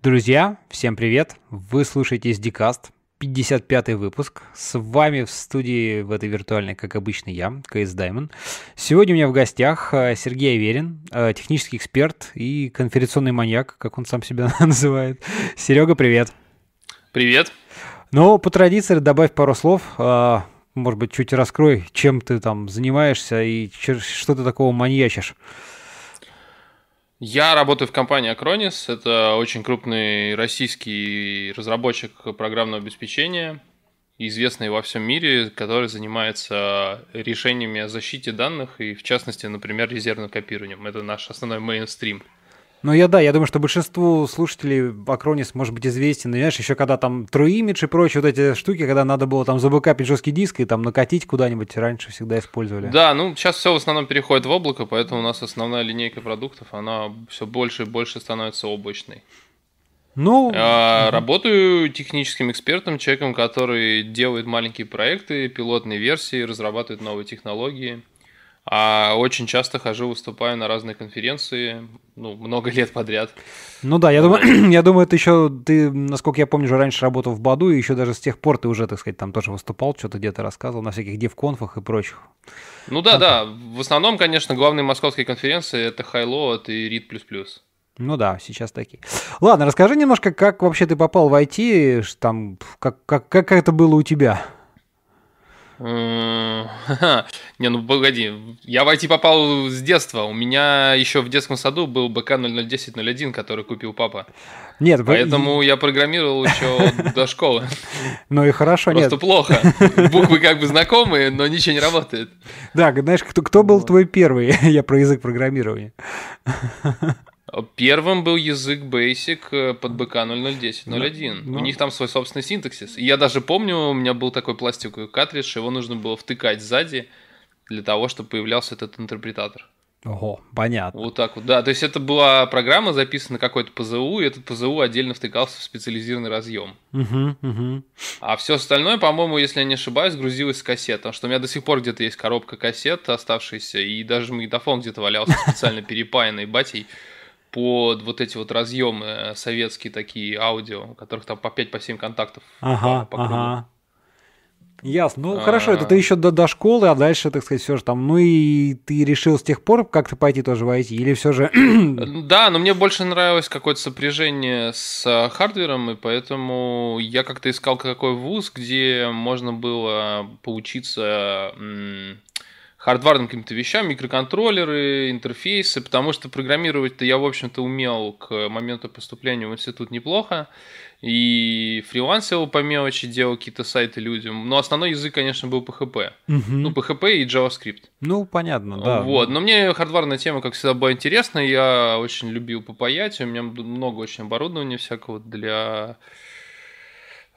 Друзья, всем привет! Вы слушаете SDCast, 55 выпуск. С вами в студии в этой виртуальной, как обычно, я, КС Даймон. Сегодня у меня в гостях э, Сергей Аверин, э, технический эксперт и конференционный маньяк, как он сам себя называет. Серега, привет! Привет! Ну, по традиции, добавь пару слов. Э, может быть, чуть раскрой, чем ты там занимаешься и что ты такого маньячишь. Я работаю в компании Acronis. Это очень крупный российский разработчик программного обеспечения, известный во всем мире, который занимается решениями о защите данных и, в частности, например, резервным копированием. Это наш основной мейнстрим. Ну, я да, я думаю, что большинству слушателей Акронис может быть известен, знаешь, еще когда там True Image и прочие вот эти штуки, когда надо было там забыкапить жесткий диск и там накатить куда-нибудь, раньше всегда использовали. Да, ну, сейчас все в основном переходит в облако, поэтому у нас основная линейка продуктов, она все больше и больше становится облачной. Ну, а, работаю техническим экспертом, человеком, который делает маленькие проекты, пилотные версии, разрабатывает новые технологии. А очень часто хожу, выступаю на разные конференции, ну, много лет подряд. Ну да, я думаю, я думаю, это еще, ты, насколько я помню, уже раньше работал в Баду, и еще даже с тех пор ты уже, так сказать, там тоже выступал, что-то где-то рассказывал на всяких девконфах и прочих. Ну да, ну, да, в основном, конечно, главные московские конференции это Хайлоад и Рид++. Ну да, сейчас такие. Ладно, расскажи немножко, как вообще ты попал в IT, там, как, как, как это было у тебя? Не, ну погоди, я в IT попал с детства. У меня еще в детском саду был БК 001001, который купил папа. Нет, Поэтому вы... я программировал еще до школы. Ну и хорошо, Просто нет. плохо. Буквы как бы знакомые, но ничего не работает. Да, знаешь, кто, кто был твой первый? Я про язык программирования. Первым был язык Basic э, под БК 0010, 01. У ну. них там свой собственный синтаксис. И я даже помню, у меня был такой пластиковый картридж, его нужно было втыкать сзади для того, чтобы появлялся этот интерпретатор. Ого, понятно. Вот так вот, да. То есть это была программа, записана какой-то ПЗУ, и этот ПЗУ отдельно втыкался в специализированный разъем. Угу, угу. А все остальное, по-моему, если я не ошибаюсь, грузилось с кассет. Потому что у меня до сих пор где-то есть коробка кассет оставшаяся, и даже магнитофон где-то валялся специально перепаянный батей под вот эти вот разъемы э, советские такие аудио, у которых там по 5 по 7 контактов. Ага, по, по ага. Ясно. Ну, А-а-а. хорошо, это ты еще до, до школы, а дальше, так сказать, все же там. Ну и ты решил с тех пор как-то пойти тоже войти или все же... Э, да, но мне больше нравилось какое-то сопряжение с э, хардвером, и поэтому я как-то искал какой вуз, где можно было поучиться хардварным каким-то вещам, микроконтроллеры, интерфейсы, потому что программировать-то я, в общем-то, умел к моменту поступления в институт неплохо, и фриланс фрилансил по мелочи, делал какие-то сайты людям, но основной язык, конечно, был PHP, угу. ну, PHP и JavaScript. Ну, понятно, да. Вот, но мне хардварная тема, как всегда, была интересна, я очень любил попаять, у меня много очень оборудования всякого для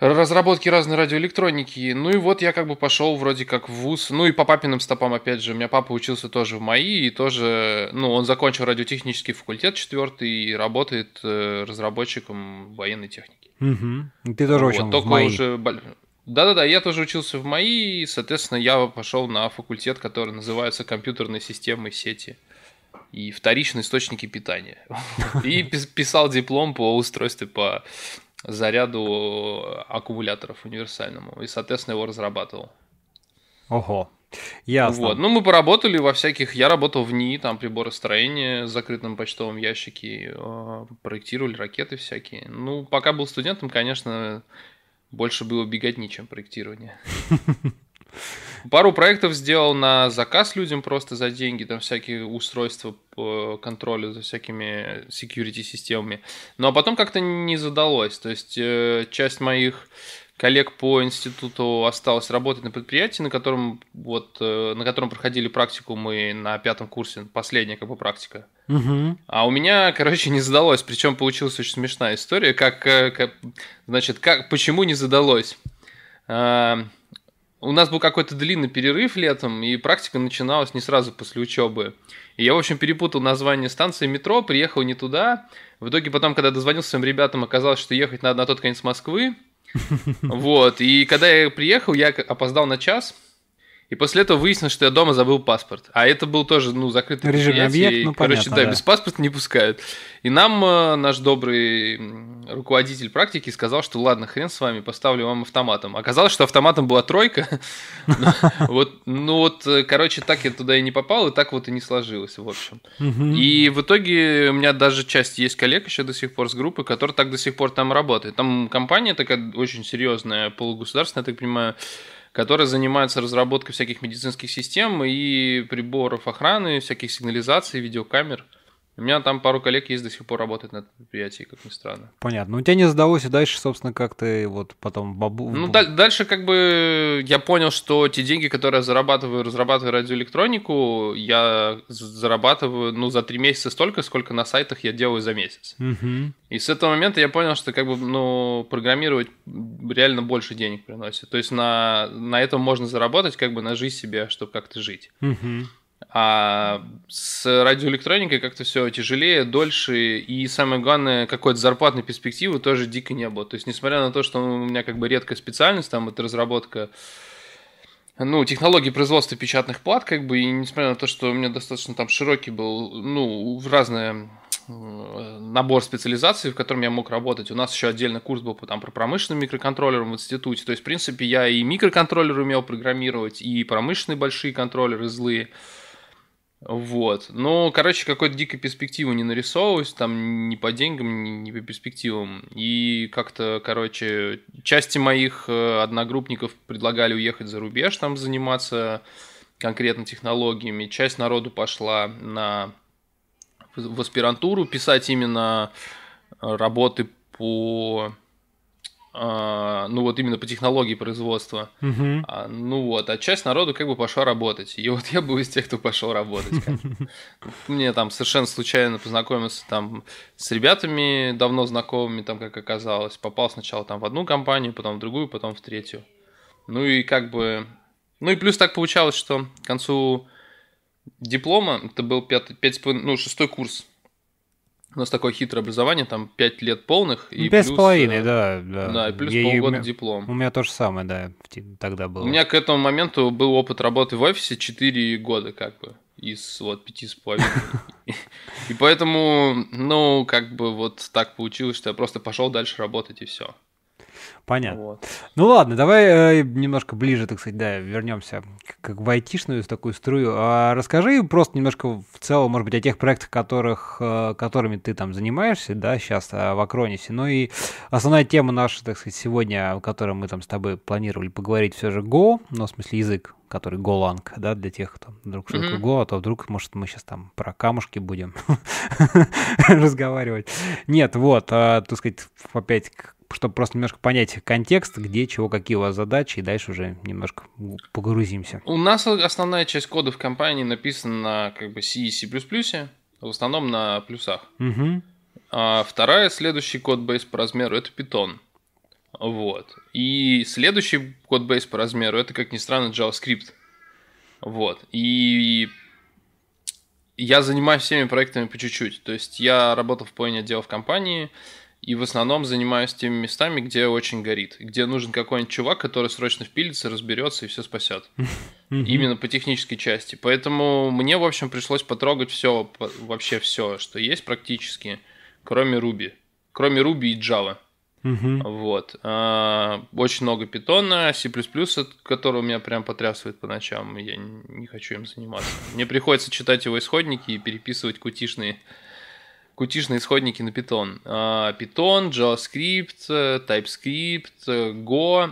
разработки разной радиоэлектроники. Ну и вот я как бы пошел вроде как в ВУЗ. Ну и по папиным стопам, опять же, у меня папа учился тоже в МАИ, и тоже, ну, он закончил радиотехнический факультет четвертый и работает э, разработчиком военной техники. Угу. Ты тоже вот, учился только в МАИ. уже... Да-да-да, я тоже учился в МАИ, и, соответственно, я пошел на факультет, который называется компьютерные системы сети и вторичные источники питания. И писал диплом по устройству по заряду э, аккумуляторов универсальному. И, соответственно, его разрабатывал. Ого. Ясно. Вот. Ну, мы поработали во всяких... Я работал в НИИ, там, приборостроение в закрытом почтовом ящике, э, проектировали ракеты всякие. Ну, пока был студентом, конечно, больше было бегать чем проектирование. Пару проектов сделал на заказ людям просто за деньги, там всякие устройства по э, контролю за всякими security системами. Но ну, а потом как-то не задалось. То есть э, часть моих коллег по институту осталось работать на предприятии, на котором вот э, на котором проходили практику мы на пятом курсе, последняя как бы практика. Угу. А у меня, короче, не задалось. Причем получилась очень смешная история, как, как значит, как почему не задалось у нас был какой-то длинный перерыв летом, и практика начиналась не сразу после учебы. И я, в общем, перепутал название станции метро, приехал не туда. В итоге потом, когда дозвонился своим ребятам, оказалось, что ехать надо на тот конец Москвы. Вот, и когда я приехал, я опоздал на час – и после этого выяснилось, что я дома забыл паспорт. А это был тоже, ну, закрытый Режим предприятие. Объект, и, ну, короче, понятно, да, да, без паспорта не пускают. И нам э, наш добрый руководитель практики сказал, что ладно, хрен с вами, поставлю вам автоматом. Оказалось, что автоматом была тройка. Вот, ну вот, э, короче, так я туда и не попал, и так вот и не сложилось, в общем. И в итоге у меня даже часть есть коллег еще до сих пор с группы, который так до сих пор там работает. Там компания такая очень серьезная, полугосударственная, я так понимаю, которые занимаются разработкой всяких медицинских систем и приборов охраны, всяких сигнализаций, видеокамер. У меня там пару коллег есть до сих пор работают на этом предприятии, как ни странно. Понятно. Ну, тебя не сдалось и дальше, собственно, как ты вот потом бабу... Ну, да, дальше как бы я понял, что те деньги, которые я зарабатываю, разрабатываю радиоэлектронику, я зарабатываю, ну, за три месяца столько, сколько на сайтах я делаю за месяц. Угу. И с этого момента я понял, что как бы, ну, программировать реально больше денег приносит. То есть на, на этом можно заработать, как бы на жизнь себе, чтобы как-то жить. Угу. А с радиоэлектроникой как-то все тяжелее, дольше, и самое главное, какой-то зарплатной перспективы тоже дико не было. То есть, несмотря на то, что у меня как бы редкая специальность, там, это разработка ну, технологии производства печатных плат, как бы, и несмотря на то, что у меня достаточно там широкий был, ну, в разные э, набор специализаций, в котором я мог работать. У нас еще отдельно курс был там, про промышленным микроконтроллером в институте. То есть, в принципе, я и микроконтроллер умел программировать, и промышленные большие контроллеры злые. Вот. Ну, короче, какой-то дикой перспективы не нарисовывалось, там ни по деньгам, ни, ни по перспективам. И как-то, короче, части моих э, одногруппников предлагали уехать за рубеж, там заниматься конкретно технологиями. Часть народу пошла на в аспирантуру писать именно работы по а, ну вот именно по технологии производства. Угу. А, ну вот, а часть народу как бы пошла работать. И вот я был из тех, кто пошел работать. Мне там совершенно случайно познакомился там с ребятами давно знакомыми, там как оказалось. Попал сначала там в одну компанию, потом в другую, потом в третью. Ну и как бы... Ну и плюс так получалось, что к концу диплома, это был пятый, пять, ну, шестой курс у нас такое хитрое образование, там 5 лет полных и Без ну, плюс, половиной, э, да, да. Да, и плюс я, полгода меня, диплом. У меня то же самое, да, тогда было. У меня к этому моменту был опыт работы в офисе 4 года, как бы, из вот пяти с половиной. И поэтому, ну, как бы вот так получилось, что я просто пошел дальше работать и все. Понятно. Вот. Ну ладно, давай э, немножко ближе, так сказать, да, вернемся к, к в айтишную такую струю. А расскажи просто немножко в целом, может быть, о тех проектах, которых, э, которыми ты там занимаешься, да, сейчас э, а, в Акронисе. Ну и основная тема наша, так сказать, сегодня, о которой мы там с тобой планировали поговорить, все же Go, но ну, в смысле язык, который голанг, да, для тех, кто вдруг что такое го, а то вдруг, может, мы сейчас там про камушки будем разговаривать. Нет, вот, а, так сказать, опять чтобы просто немножко понять контекст, где, чего, какие у вас задачи, и дальше уже немножко погрузимся. У нас основная часть кода в компании написана на как бы C и C++, в основном на плюсах. Угу. А вторая, следующий код-бейс по размеру, это Python. Вот. И следующий код-бейс по размеру, это, как ни странно, JavaScript. Вот. И я занимаюсь всеми проектами по чуть-чуть. То есть я работал в половине отдела в компании, и в основном занимаюсь теми местами, где очень горит, где нужен какой-нибудь чувак, который срочно впилится, разберется и все спасет. Именно по технической части. Поэтому мне, в общем, пришлось потрогать все, вообще все, что есть практически, кроме Ruby. Кроме Ruby и Java. Вот. А, очень много питона, C++, который меня прям потрясывает по ночам. Я не хочу им заниматься. Мне приходится читать его исходники и переписывать кутишные кутишные исходники на Python. А, Python, JavaScript, э, TypeScript, э, Go,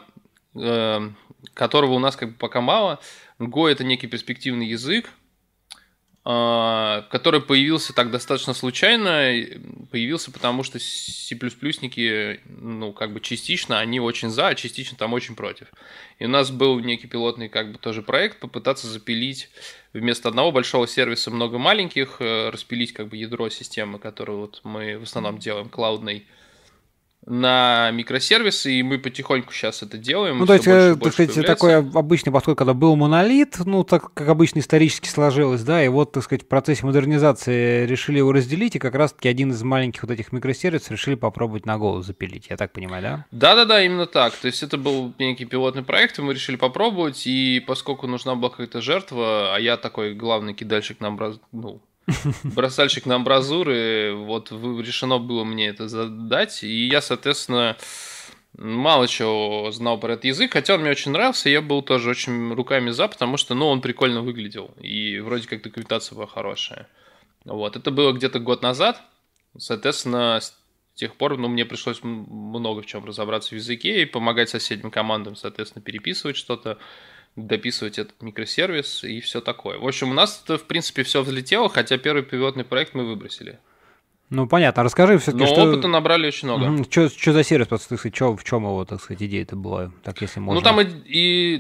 э, которого у нас как бы пока мало. Go это некий перспективный язык, а, который появился так достаточно случайно, появился потому, что C++-ники, ну, как бы частично они очень за, а частично там очень против. И у нас был некий пилотный, как бы, тоже проект, попытаться запилить вместо одного большого сервиса много маленьких, э, распилить, как бы, ядро системы, которую вот мы в основном делаем, клаудной, на микросервисы, и мы потихоньку сейчас это делаем. Ну, то есть, больше, э, так сказать, такой обычный подход, когда был монолит, ну, так как обычно исторически сложилось, да, и вот, так сказать, в процессе модернизации решили его разделить, и как раз-таки один из маленьких вот этих микросервисов решили попробовать на голову запилить, я так понимаю, да? Да-да-да, именно так. То есть, это был некий пилотный проект, и мы решили попробовать, и поскольку нужна была какая-то жертва, а я такой главный кидальщик нам, ну, бросальщик на амбразуры. Вот решено было мне это задать. И я, соответственно, мало чего знал про этот язык, хотя он мне очень нравился, и я был тоже очень руками за, потому что, ну, он прикольно выглядел, и вроде как документация была хорошая. Вот, это было где-то год назад, соответственно, с тех пор, ну, мне пришлось много в чем разобраться в языке и помогать соседним командам, соответственно, переписывать что-то, дописывать этот микросервис и все такое. В общем, у нас, в принципе, все взлетело, хотя первый пилотный проект мы выбросили. Ну, понятно. Расскажи все-таки, Но что... опыта набрали очень много. Что, за сервис, просто, так сказать, что, в чем его, так сказать, идея-то была, так если можно? Ну, там и, и,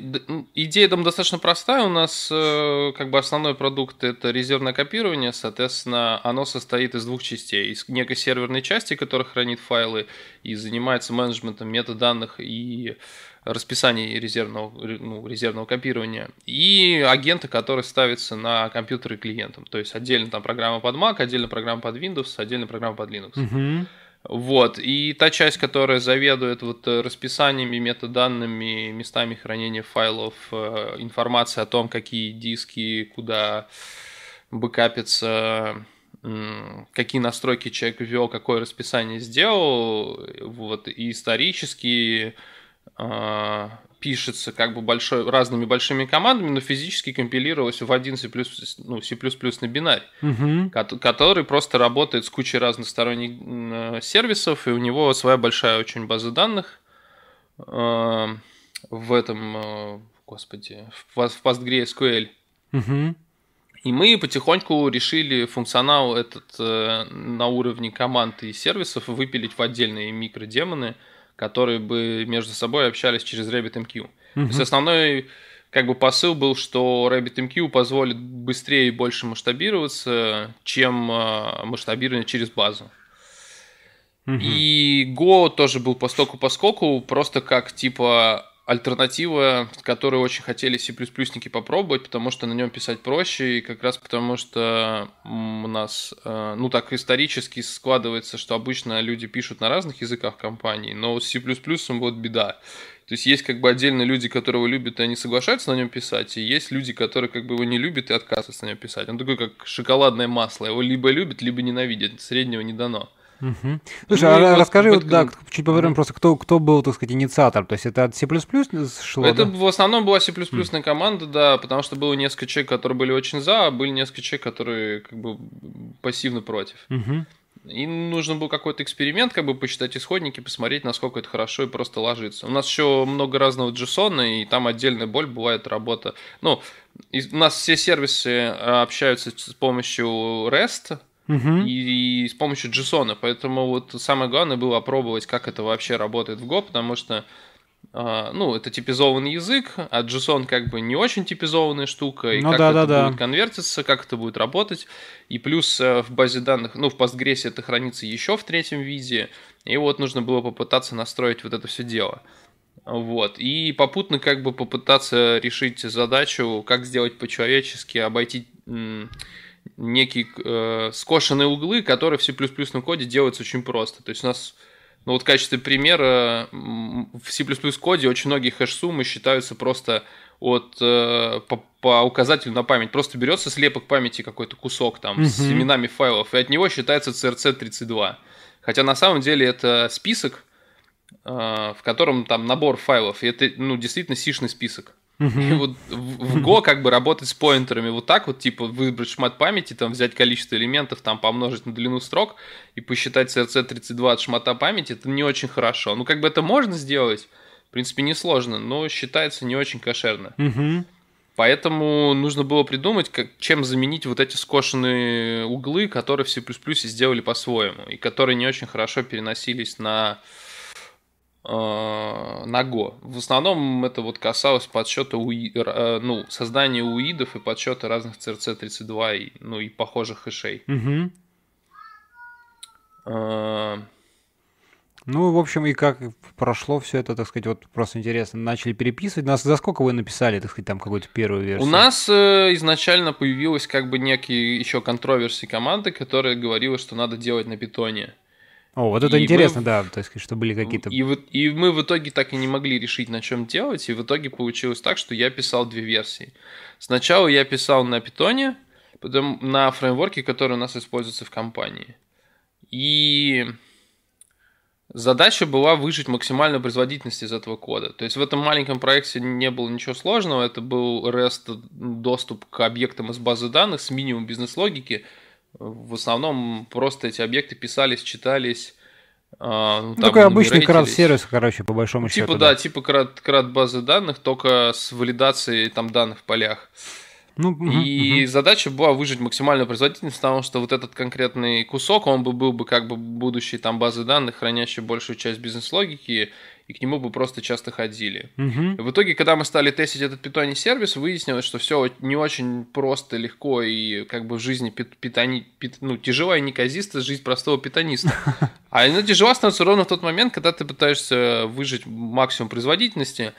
идея там достаточно простая. У нас э, как бы основной продукт – это резервное копирование. Соответственно, оно состоит из двух частей. Из некой серверной части, которая хранит файлы и занимается менеджментом метаданных и расписаний резервного, ну, резервного копирования, и агента, который ставится на компьютеры клиентам. То есть отдельно там программа под Mac, отдельно программа под Windows, отдельно программа под Linux. Угу. Вот, и та часть, которая заведует вот э, расписаниями, метаданными, местами хранения файлов, э, информации о том, какие диски, куда бэкапятся, какие настройки человек ввел, какое расписание сделал, вот, и исторические а, пишется как бы большой, разными большими командами, но физически компилировалось в один C++, ну, C++ на бинарь, угу. который просто работает с кучей разносторонних э, сервисов, и у него своя большая очень база данных а, в этом, э, господи, в PostgreSQL. Угу. И мы потихоньку решили функционал этот э, на уровне команд и сервисов выпилить в отдельные микродемоны, демоны которые бы между собой общались через RabbitMQ. Угу. То есть основной как бы посыл был, что RabbitMQ позволит быстрее и больше масштабироваться, чем а, масштабирование через базу. Угу. И Go тоже был по стоку поскольку, просто как типа альтернатива, которую очень хотели C++-ники попробовать, потому что на нем писать проще, и как раз потому что у нас, э, ну так исторически складывается, что обычно люди пишут на разных языках компании, но с C++ вот беда. То есть есть как бы отдельные люди, которые его любят, и они соглашаются на нем писать, и есть люди, которые как бы его не любят и отказываются на нем писать. Он такой как шоколадное масло, его либо любят, либо ненавидят, среднего не дано. Угу. Слушай, ну, а расскажи, вот, да, э, чуть поговорим просто, кто, кто был, так сказать, инициатор? То есть это от C++ шло? Это да? в основном была C++ mm. команда, да, потому что было несколько человек, которые были очень за, а были несколько человек, которые как бы пассивно против. Угу. И нужно был какой-то эксперимент, как бы посчитать исходники, посмотреть, насколько это хорошо и просто ложится. У нас еще много разного JSON, и там отдельная боль бывает работа. Ну, у нас все сервисы э, общаются с помощью REST, угу. и, и с помощью JSON. Поэтому вот самое главное было опробовать, как это вообще работает в Go, потому что Uh, ну, это типизованный язык, а JSON как бы не очень типизованная штука, и ну, как да, это да, будет да. конвертиться, как это будет работать. И плюс uh, в базе данных, ну, в Postgres это хранится еще в третьем виде, и вот нужно было попытаться настроить вот это все дело. Вот, и попутно как бы попытаться решить задачу, как сделать по-человечески, обойти некие э, скошенные углы, которые в C++ коде делаются очень просто. То есть у нас, ну вот в качестве примера, в C++ коде очень многие хэш-суммы считаются просто от э, по, по указателю на память. Просто берется слепок памяти какой-то кусок там mm-hmm. с именами файлов, и от него считается CRC32. Хотя на самом деле это список, э, в котором там набор файлов, и это ну, действительно сишный список. И вот в, Go как бы работать с поинтерами вот так вот, типа выбрать шмат памяти, там взять количество элементов, там помножить на длину строк и посчитать CRC32 от шмата памяти, это не очень хорошо. Ну как бы это можно сделать, в принципе, несложно, но считается не очень кошерно. Поэтому нужно было придумать, как, чем заменить вот эти скошенные углы, которые в C++ сделали по-своему, и которые не очень хорошо переносились на Э, Наго. В основном это вот касалось подсчета уи, э, ну, создания уидов и подсчета разных CRC32 и, ну, и похожих хэшей. Угу. А... Э, ну, в общем, и как прошло все это, так сказать, вот просто интересно, начали переписывать. Нас за сколько вы написали, так сказать, там какую-то первую версию? У нас э, изначально появилась как бы некий еще контроверсии команды, которая говорила, что надо делать на питоне. О, вот это и интересно, мы... да, то есть, что были какие-то... И, вот и мы в итоге так и не могли решить, на чем делать, и в итоге получилось так, что я писал две версии. Сначала я писал на питоне, потом на фреймворке, который у нас используется в компании. И задача была выжить максимальную производительность из этого кода. То есть в этом маленьком проекте не было ничего сложного, это был REST доступ к объектам из базы данных с минимум бизнес-логики, в основном просто эти объекты писались, читались. А, ну, ну, такой обычный крат-сервис, короче, по большому ну, типа, счету. Типа, да, да, типа крат, крат базы данных, только с валидацией там данных в полях. Ну, угу, и угу. задача была выжить максимальную производительность, потому что вот этот конкретный кусок, он бы был бы как бы будущей там базы данных, хранящей большую часть бизнес-логики, и к нему бы просто часто ходили. Угу. В итоге, когда мы стали тестить этот питоний сервис, выяснилось, что все не очень просто, легко и как бы в жизни пит, питани, пит, ну, тяжела и неказиста жизнь простого питаниста. А она тяжела становится ровно в тот момент, когда ты пытаешься выжить максимум производительности,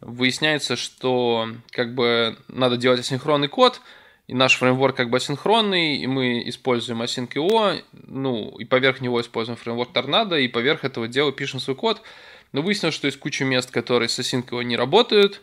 выясняется, что как бы надо делать асинхронный код, и наш фреймворк как бы асинхронный, и мы используем async.io, ну, и поверх него используем фреймворк Торнадо, и поверх этого дела пишем свой код. Но ну, выяснилось, что есть куча мест, которые с Async не работают.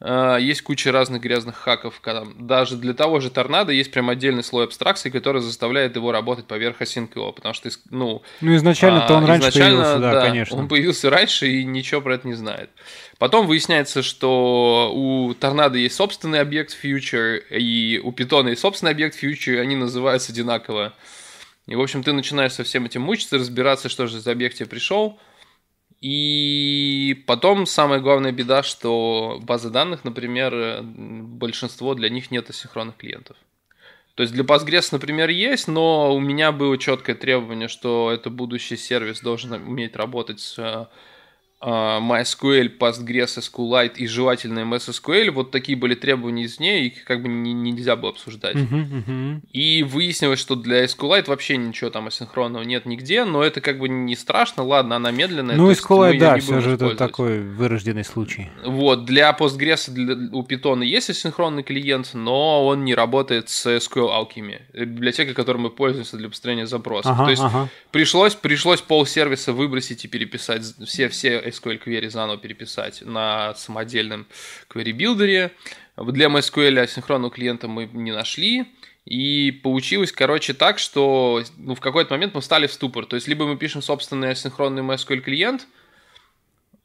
А, есть куча разных грязных хаков. когда Даже для того же торнадо есть прям отдельный слой абстракции, который заставляет его работать поверх Async.io, потому что, ну... Ну, изначально-то а, он раньше изначально, появился, да, да, конечно. Он появился раньше и ничего про это не знает. Потом выясняется, что у торнадо есть собственный объект future, и у питона есть собственный объект future, они называются одинаково. И, в общем, ты начинаешь со всем этим мучиться, разбираться, что же за объект тебе пришел и потом самая главная беда, что базы данных, например, большинство для них нет асинхронных клиентов. То есть для Postgres, например, есть, но у меня было четкое требование, что это будущий сервис должен уметь работать с э, а, MySQL, Postgres, SQLite и желательно MS SQL. Вот такие были требования из нее, их как бы не, нельзя было обсуждать. Uh-huh, uh-huh. И выяснилось, что для SQLite вообще ничего там асинхронного нет нигде, но это как бы не страшно, ладно, она медленная. Ну, SQLite, да, все же это такой вырожденный случай. Вот, для Postgres для, у Python есть асинхронный клиент, но он не работает с SQL Alchemy, библиотекой, которой мы пользуемся для построения запросов. uh-huh, То есть Uh-huh. пришлось, пришлось пол сервиса выбросить и переписать все, все MySQL query заново переписать на самодельном query билдере. Для MySQL асинхронного клиента мы не нашли. И получилось, короче, так, что ну, в какой-то момент мы встали в ступор. То есть, либо мы пишем собственный асинхронный MySQL клиент,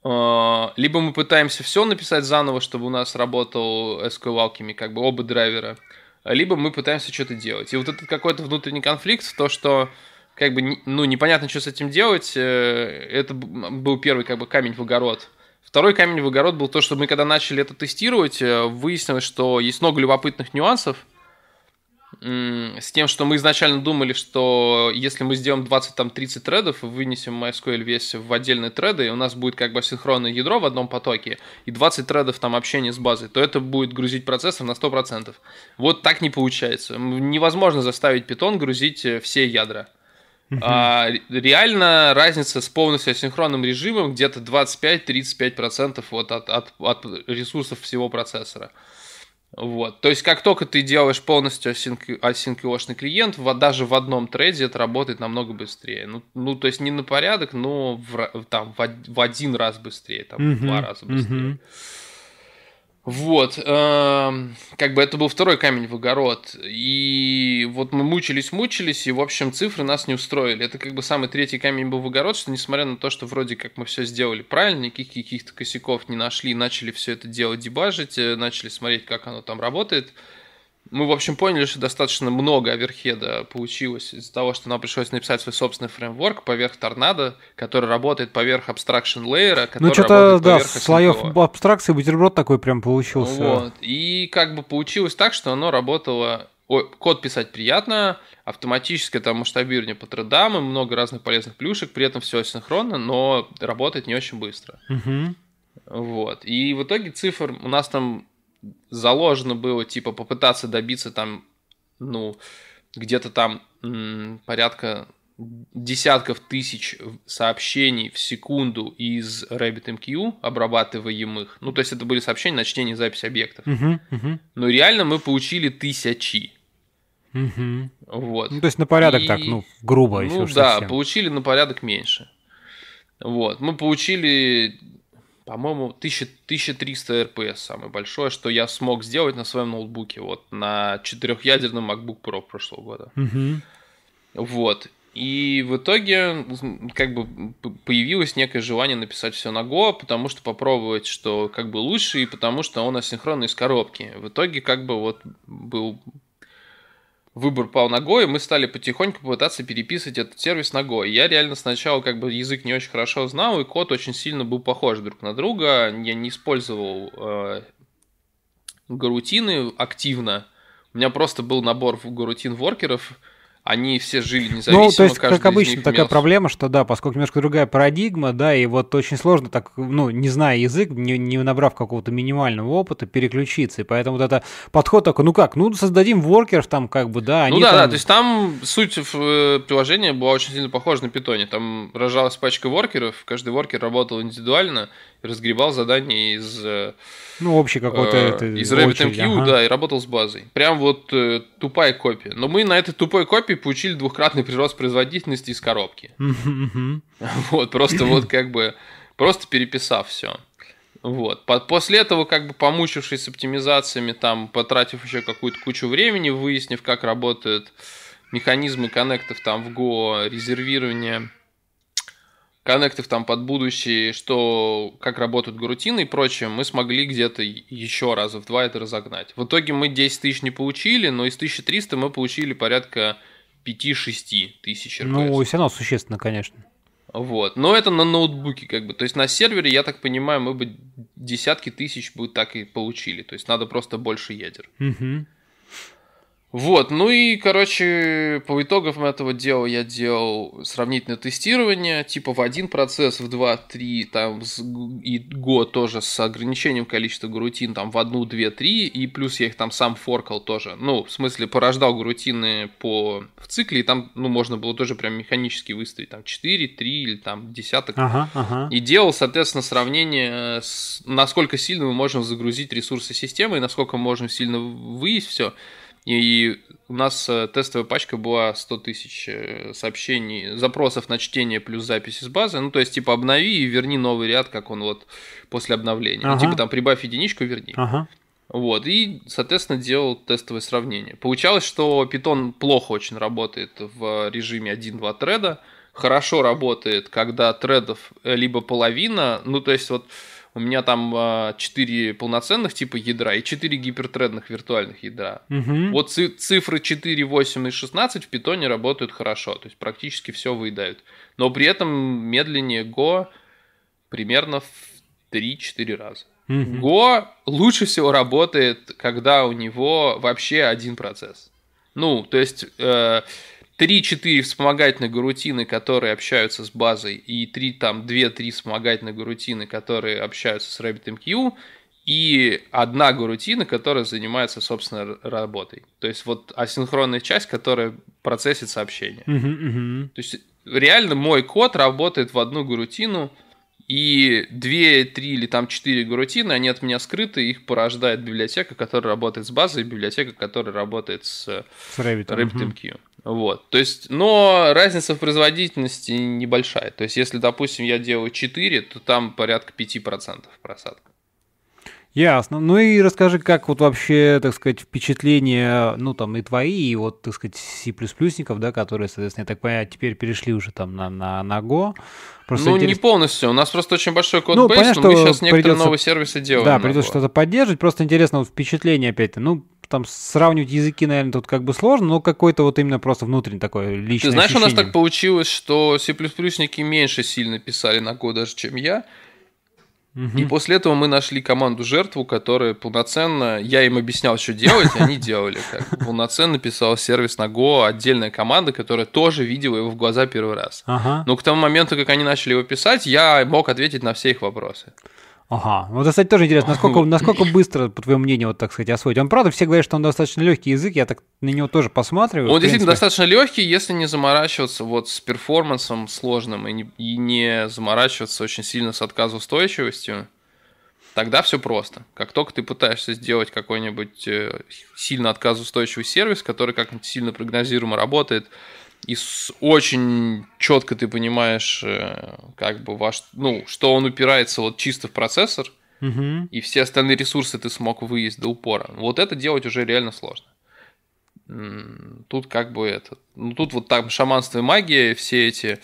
э, либо мы пытаемся все написать заново, чтобы у нас работал SQL Alchemy, как бы оба драйвера, либо мы пытаемся что-то делать. И вот этот какой-то внутренний конфликт в то, что как бы, ну, непонятно, что с этим делать. Э, это был первый, как бы, камень в огород. Второй камень в огород был то, что мы, когда начали это тестировать, э, выяснилось, что есть много любопытных нюансов с тем, что мы изначально думали, что если мы сделаем 20-30 тредов и вынесем MySQL весь в отдельные треды, у нас будет как бы синхронное ядро в одном потоке и 20 тредов там общения с базой, то это будет грузить процессор на 100%. Вот так не получается. Невозможно заставить Python грузить э, все ядра. А, реально разница с полностью асинхронным режимом где-то 25-35% вот от, от, от ресурсов всего процессора. Вот. То есть, как только ты делаешь полностью асинхронный клиент, даже в одном трейде это работает намного быстрее. Ну, ну то есть, не на порядок, но в, там, в, в один раз быстрее, там, uh-huh. в два раза быстрее. Uh-huh. Вот, эм, как бы это был второй камень в огород. И вот мы мучились, мучились, и, в общем, цифры нас не устроили. Это как бы самый третий камень был в огород, что несмотря на то, что вроде как мы все сделали правильно, никаких каких-то косяков не нашли, начали все это дело дебажить, э, начали смотреть, как оно там работает, мы, в общем, поняли, что достаточно много оверхеда получилось из-за того, что нам пришлось написать свой собственный фреймворк поверх торнадо, который работает поверх абстракшн лейера, который Ну, что-то, да, слоев основного. абстракции бутерброд такой прям получился. Вот. И как бы получилось так, что оно работало Ой, код писать приятно, автоматическое там масштабирование по тредам и много разных полезных плюшек, при этом все синхронно, но работает не очень быстро. Угу. Вот. И в итоге цифр у нас там заложено было, типа, попытаться добиться там, ну, где-то там м- порядка десятков тысяч сообщений в секунду из RabbitMQ, обрабатываемых. Ну, то есть это были сообщения на чтение и запись объектов. Угу, угу. Но реально мы получили тысячи. Угу. Вот. Ну, то есть на порядок и... так, ну, грубо Ну да, совсем. получили на порядок меньше. Вот. Мы получили по-моему, 1300 РПС самое большое, что я смог сделать на своем ноутбуке, вот на четырехъядерном MacBook Pro прошлого года. Угу. Вот. И в итоге как бы появилось некое желание написать все на Go, потому что попробовать, что как бы лучше, и потому что он асинхронный из коробки. В итоге как бы вот был выбор пал на Go, и мы стали потихоньку пытаться переписывать этот сервис на Go. И я реально сначала как бы язык не очень хорошо знал, и код очень сильно был похож друг на друга. Я не использовал э, гарутины активно. У меня просто был набор гарутин-воркеров, они все жили независимо. Ну, то есть, как обычно, такая имел... проблема, что да, поскольку немножко другая парадигма, да, и вот очень сложно так, ну, не зная язык, не, не набрав какого-то минимального опыта, переключиться. И поэтому вот это подход такой, ну как, ну создадим воркеров там как бы, да, они Ну да, там... да, то есть там суть в э, приложения была очень сильно похожа на питоне. Там рожалась пачка воркеров, каждый воркер работал индивидуально, разгребал задания из... Э, ну, общий какой-то... Э, из RabbitMQ, ага. да, и работал с базой. Прям вот э, тупая копия. Но мы на этой тупой копии получили двухкратный прирост производительности из коробки. Вот, просто вот как бы, просто переписав все. Вот. После этого, как бы помучившись с оптимизациями, там, потратив еще какую-то кучу времени, выяснив, как работают механизмы коннектов там в Go, резервирование коннектов там под будущее, что как работают грутины и прочее, мы смогли где-то еще раза в два это разогнать. В итоге мы 10 тысяч не получили, но из 1300 мы получили порядка 5-6 тысяч ну, РПС. Ну, все равно существенно, конечно. Вот. Но это на ноутбуке, как бы. То есть на сервере, я так понимаю, мы бы десятки тысяч бы так и получили. То есть надо просто больше ядер. Угу. Вот, ну и, короче, по итогам этого дела я делал сравнительное тестирование, типа в один процесс, в два, три, там, и год тоже с ограничением количества грутин, там, в одну, две, три, и плюс я их там сам форкал тоже, ну, в смысле, порождал грутины по, в цикле, и там, ну, можно было тоже прям механически выставить, там, четыре, три или там десяток, ага, ага. и делал, соответственно, сравнение, с, насколько сильно мы можем загрузить ресурсы системы, и насколько мы можем сильно выесть все, и у нас э, тестовая пачка была 100 тысяч э, сообщений, запросов на чтение плюс запись из базы. Ну, то есть, типа, обнови и верни новый ряд, как он вот после обновления. Ага. Ну, типа, там, прибавь единичку, верни. Ага. Вот, и, соответственно, делал тестовое сравнение. Получалось, что Python плохо очень работает в режиме 1-2 треда, хорошо работает, когда тредов э, либо половина, ну, то есть вот у меня там э, а, 4 полноценных типа ядра и 4 гипертредных виртуальных ядра. Угу. Вот ци- цифры 4, 8 и 16 в питоне работают хорошо, то есть практически все выедают. Но при этом медленнее Go примерно в 3-4 раза. Угу. Go лучше всего работает, когда у него вообще один процесс. Ну, то есть... Э, 3-4 вспомогательных гарутины, которые общаются с базой, и 3, там 2-3 вспомогательных гарутины, которые общаются с RabbitMQ, и одна гарутина, которая занимается, собственно, работой. То есть вот асинхронная часть, которая процессит сообщение. Uh-huh, uh-huh. То есть реально мой код работает в одну гарутину, и 2, 3 или там 4 гарутины, они от меня скрыты, их порождает библиотека, которая работает с базой, и библиотека, которая работает с, с RabbitMQ. Uh-huh. Вот, то есть, но разница в производительности небольшая. То есть, если, допустим, я делаю 4, то там порядка 5% просадка. Ясно. Ну и расскажи, как вот вообще, так сказать, впечатления, ну там и твои, и вот, так сказать, C++, да, которые, соответственно, я так понимаю, теперь перешли уже там на, на, на Go. Просто ну, интерес... не полностью. У нас просто очень большой код ну, понятно, но мы сейчас некоторые новые сервисы делаем. Да, придется что-то поддерживать. Просто интересно вот впечатление опять-то. Ну, там сравнивать языки, наверное, тут как бы сложно, но какой-то вот именно просто внутренний такой личный. Ты знаешь, ощущение. у нас так получилось, что C++-ники меньше сильно писали на Go даже, чем я. Угу. И после этого мы нашли команду жертву, которая полноценно, я им объяснял, что делать, они делали. Как полноценно писал сервис на Go, отдельная команда, которая тоже видела его в глаза первый раз. Ага. Но к тому моменту, как они начали его писать, я мог ответить на все их вопросы. Ага. Вот, кстати, тоже интересно, насколько, насколько быстро, по твоему мнению, вот так сказать, освоить. Он, правда, все говорят, что он достаточно легкий язык, я так на него тоже посматриваю. Он действительно достаточно легкий, если не заморачиваться вот с перформансом сложным и не, и не заморачиваться очень сильно с отказоустойчивостью. Тогда все просто. Как только ты пытаешься сделать какой-нибудь э, сильно отказоустойчивый сервис, который как-нибудь сильно прогнозируемо работает, и с очень четко ты понимаешь, э, как бы ваш, ну, что он упирается вот чисто в процессор, угу. и все остальные ресурсы ты смог выесть до упора. Вот это делать уже реально сложно. Тут как бы это, ну тут вот там шаманство и магия, все эти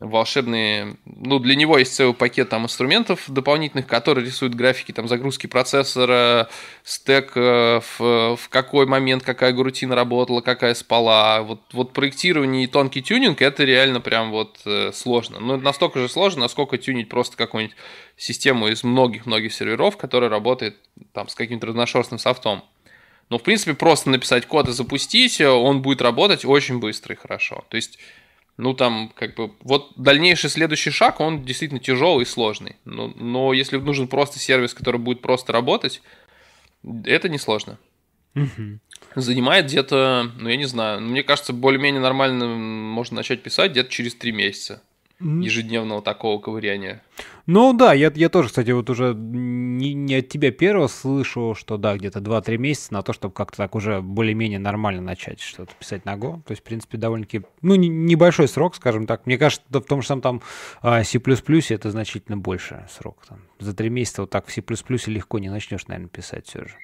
волшебные... Ну, для него есть целый пакет там инструментов дополнительных, которые рисуют графики там загрузки процессора, стек, э, в, в какой момент какая грутина работала, какая спала. Вот, вот проектирование и тонкий тюнинг, это реально прям вот э, сложно. Ну, настолько же сложно, насколько тюнить просто какую-нибудь систему из многих-многих серверов, которая работает там с каким-то разношерстным софтом. Но, ну, в принципе, просто написать код и запустить, э, он будет работать очень быстро и хорошо. То есть ну там как бы вот дальнейший следующий шаг, он действительно тяжелый и сложный. Но, но если нужен просто сервис, который будет просто работать, это несложно. Угу. Занимает где-то, ну я не знаю, ну, мне кажется, более-менее нормально можно начать писать где-то через три месяца ежедневного такого ковыряния. Ну да, я, я тоже, кстати, вот уже не, не от тебя первого слышу, что да, где-то 2-3 месяца на то, чтобы как-то так уже более-менее нормально начать что-то писать на Go. То есть, в принципе, довольно-таки, ну, не, небольшой срок, скажем так. Мне кажется, в том же самом там а, C++ это значительно больше срок. Там. За 3 месяца вот так в C++ легко не начнешь, наверное, писать все же.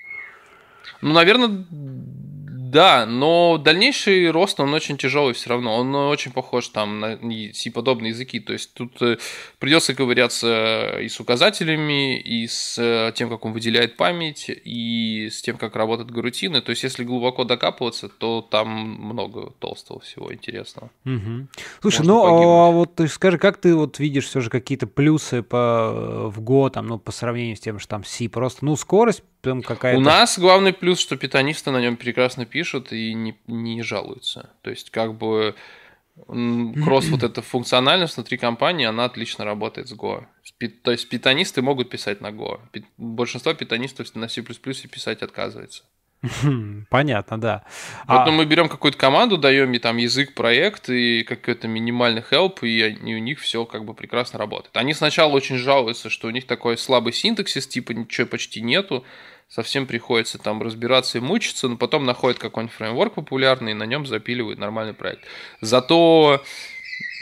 Ну, наверное, да, но дальнейший рост, он очень тяжелый все равно. Он очень похож там на C подобные языки. То есть тут э, придется ковыряться и с указателями, и с э, тем, как он выделяет память, и с тем, как работают гарутины. То есть если глубоко докапываться, то там много толстого всего интересного. Угу. Слушай, ну а вот скажи, как ты вот видишь все же какие-то плюсы по, э, в Go, там, ну, по сравнению с тем, что там C просто, ну, скорость прям какая-то... У нас главный плюс, что питанисты на нем прекрасно пишут и не, не жалуются. То есть как бы кросс вот эта функциональность внутри компании, она отлично работает с Go. То есть питанисты могут писать на Go. Большинство питанистов на C++ писать отказывается. Понятно, да. Поэтому а... Ну, мы берем какую-то команду, даем ей там язык, проект и какой-то минимальный help, и, и у них все как бы прекрасно работает. Они сначала очень жалуются, что у них такой слабый синтаксис, типа ничего почти нету, совсем приходится там разбираться и мучиться, но потом находит какой-нибудь фреймворк популярный и на нем запиливают нормальный проект. Зато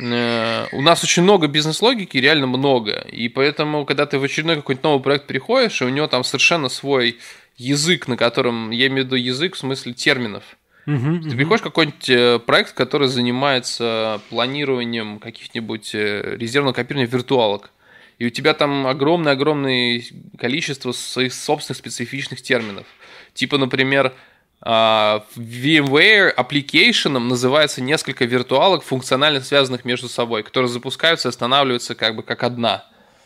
э, у нас очень много бизнес-логики, реально много, и поэтому, когда ты в очередной какой-нибудь новый проект приходишь, и у него там совершенно свой язык, на котором, я имею в виду язык в смысле терминов, Угу, Ты приходишь угу. какой-нибудь э, проект, который занимается планированием каких-нибудь э, резервно копирования виртуалок. И у тебя там огромное-огромное количество своих собственных специфичных терминов. Типа, например, а, в VMware application называется несколько виртуалок, функционально связанных между собой, которые запускаются и останавливаются как бы как одна.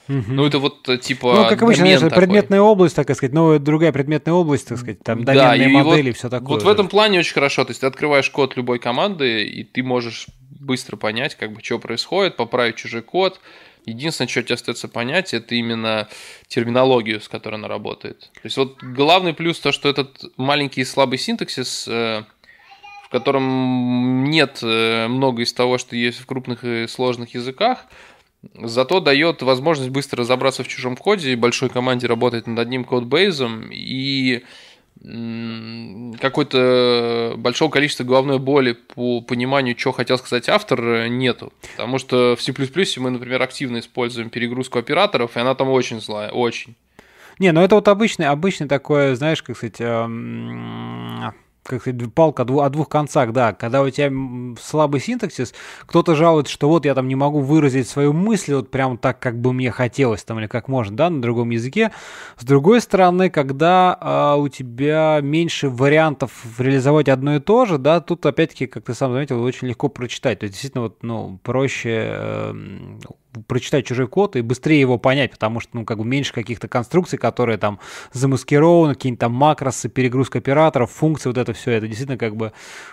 Угу. Ну, это вот э, типа. Ну, как обычно, конечно, такой. предметная область, так сказать, но другая предметная область, так сказать, там доменные да, модели, вот, все такое. Вот же. в этом плане очень хорошо. То есть ты открываешь код любой команды, и ты можешь быстро понять, как бы, что происходит, поправить чужой код Единственное, что тебе остается понять, это именно терминологию, с которой она работает. То есть вот главный плюс то, что этот маленький и слабый синтаксис, э, в котором нет э, много из того, что есть в крупных и сложных языках, зато дает возможность быстро разобраться в чужом коде, и большой команде работать над одним кодбейзом и какой-то большого количества головной боли по пониманию, что хотел сказать автор, э, нету. Потому что в C++ мы, например, активно используем перегрузку операторов, и она там очень злая, очень. Не, ну это вот обычный, обычный такой, знаешь, как сказать, эм, как сказать, палка о двух концах, да, когда у тебя слабый синтаксис, кто-то жалуется, что вот я там не могу выразить свою мысль вот прям так, как бы мне хотелось там или как можно, да, на другом языке. С другой стороны, когда а, у тебя меньше вариантов реализовать одно и то же, да, тут опять-таки, как ты сам заметил, очень легко прочитать. То есть действительно вот, ну, проще э, прочитать чужой код и быстрее его понять, потому что, ну, как бы меньше каких-то конструкций, которые там замаскированы, какие-нибудь там макросы, перегрузка операторов, функции, вот это все, это действительно как бы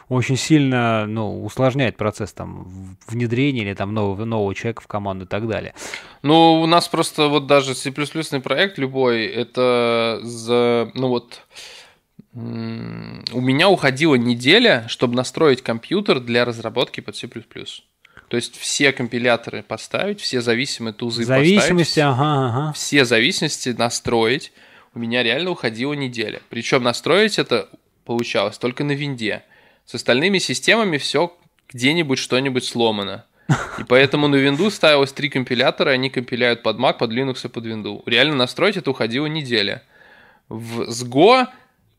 очень сильно, ну, усложняет процесс там внедрения или там нового, нового человека в команду и так далее. Ну, у нас просто вот даже C++ проект любой, это за, ну вот, у меня уходила неделя, чтобы настроить компьютер для разработки под C++. То есть все компиляторы поставить, все зависимые тузы зависимости, поставить. Ага, ага. Все зависимости настроить. У меня реально уходила неделя. Причем настроить это получалось только на винде. С остальными системами все где-нибудь что-нибудь сломано. И поэтому на винду ставилось три компилятора, они компиляют под Mac, под Linux и под винду. Реально настроить это уходила неделя. В, с Go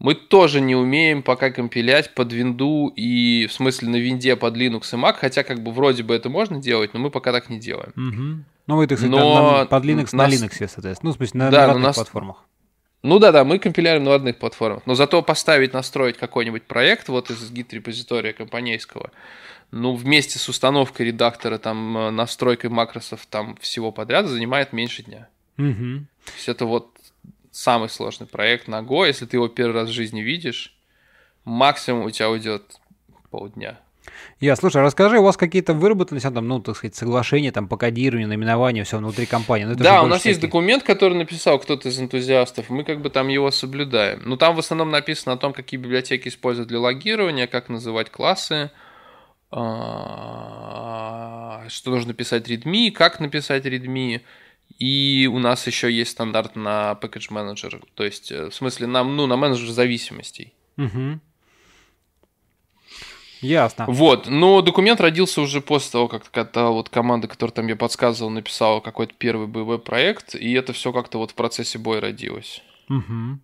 мы тоже не умеем пока компилять под винду и, в смысле, на винде под Linux и Mac, хотя как бы вроде бы это можно делать, но мы пока так не делаем. Угу. Ну, вы, так сказать, но... под Linux, нас... на Linux, соответственно. Ну, в смысле, на, да, на разных нас... платформах. Ну да, да, мы компиляем на одних платформах. Но зато поставить, настроить какой-нибудь проект вот из гид-репозитория компанейского, ну, вместе с установкой редактора, там, э, настройкой макросов, там, всего подряд занимает меньше дня. Угу. То есть это вот самый сложный проект на Go. Если ты его первый раз в жизни видишь, максимум у тебя уйдет полдня. Я, слушай, а расскажи, у вас какие-то выработались, а там, ну, так сказать, соглашения там по кодированию, наименованию, все внутри компании? Ну, да, у нас всяких... есть документ, который написал кто-то из энтузиастов, мы как бы там его соблюдаем. Но ну, там в основном написано о том, какие библиотеки использовать для логирования, как называть классы, а, что нужно писать Redmi, как написать Redmi. И у нас еще есть стандарт на package менеджер. То есть, э, в смысле, нам, ну, на менеджер зависимостей. Угу. Ясно. Вот, но документ родился уже после того, как когда вот команда, которая там я подсказывал, написала какой-то первый боевой проект, и это все как-то вот в процессе боя родилось. Угу.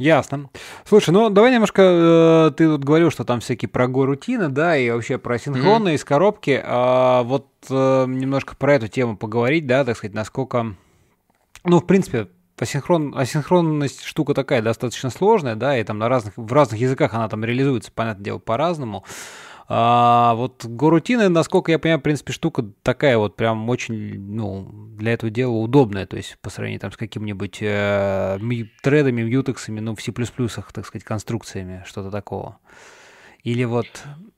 Ясно. Слушай, ну давай немножко э, ты тут говорил, что там всякие про горутины, да, и вообще про синхронные mm-hmm. из коробки. А, вот э, немножко про эту тему поговорить, да, так сказать, насколько. Ну, в принципе, асинхрон, асинхронность штука такая достаточно сложная, да, и там на разных, в разных языках она там реализуется, понятное дело, по-разному. Э, а вот горутины, насколько я понимаю, в принципе, штука такая вот прям очень, ну, для этого дела удобная, то есть по сравнению там с какими нибудь э, тредами, мьютексами, ну, в C++, так сказать, конструкциями, что-то такого. Или вот,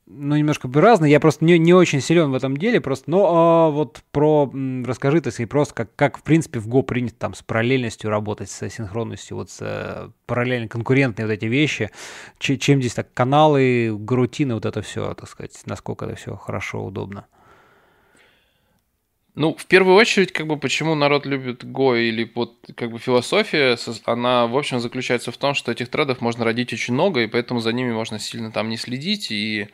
ну, немножко бы разное. Я просто не, не очень силен в этом деле, просто, Но а вот про, расскажи, так сказать, просто как, как, в принципе, в Go принято там с параллельностью работать, с синхронностью, вот с э, параллельно конкурентные вот эти вещи, чем здесь так каналы, грутины, вот это все, так сказать, насколько это все хорошо, удобно. Ну, в первую очередь, как бы, почему народ любит Go или вот, как бы, философия, она, в общем, заключается в том, что этих тредов можно родить очень много, и поэтому за ними можно сильно там не следить, и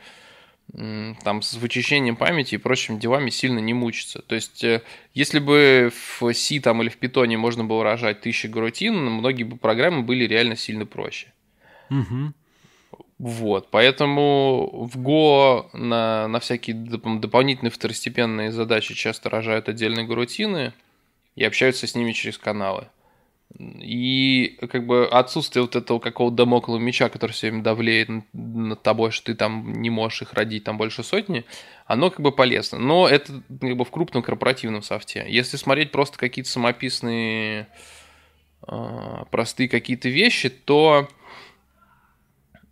там с вычищением памяти и прочими делами сильно не мучиться. То есть, э, если бы в C там или в Python можно было рожать тысячи грутин, многие бы программы были реально сильно проще. Угу. Вот, поэтому в Go на, на всякие доп- дополнительные второстепенные задачи часто рожают отдельные горутины и общаются с ними через каналы. И как бы отсутствие вот этого какого-то домоклого меча, который все время давлеет над тобой, что ты там не можешь их родить там больше сотни, оно как бы полезно. Но это как бы в крупном корпоративном софте. Если смотреть просто какие-то самописные а, простые какие-то вещи, то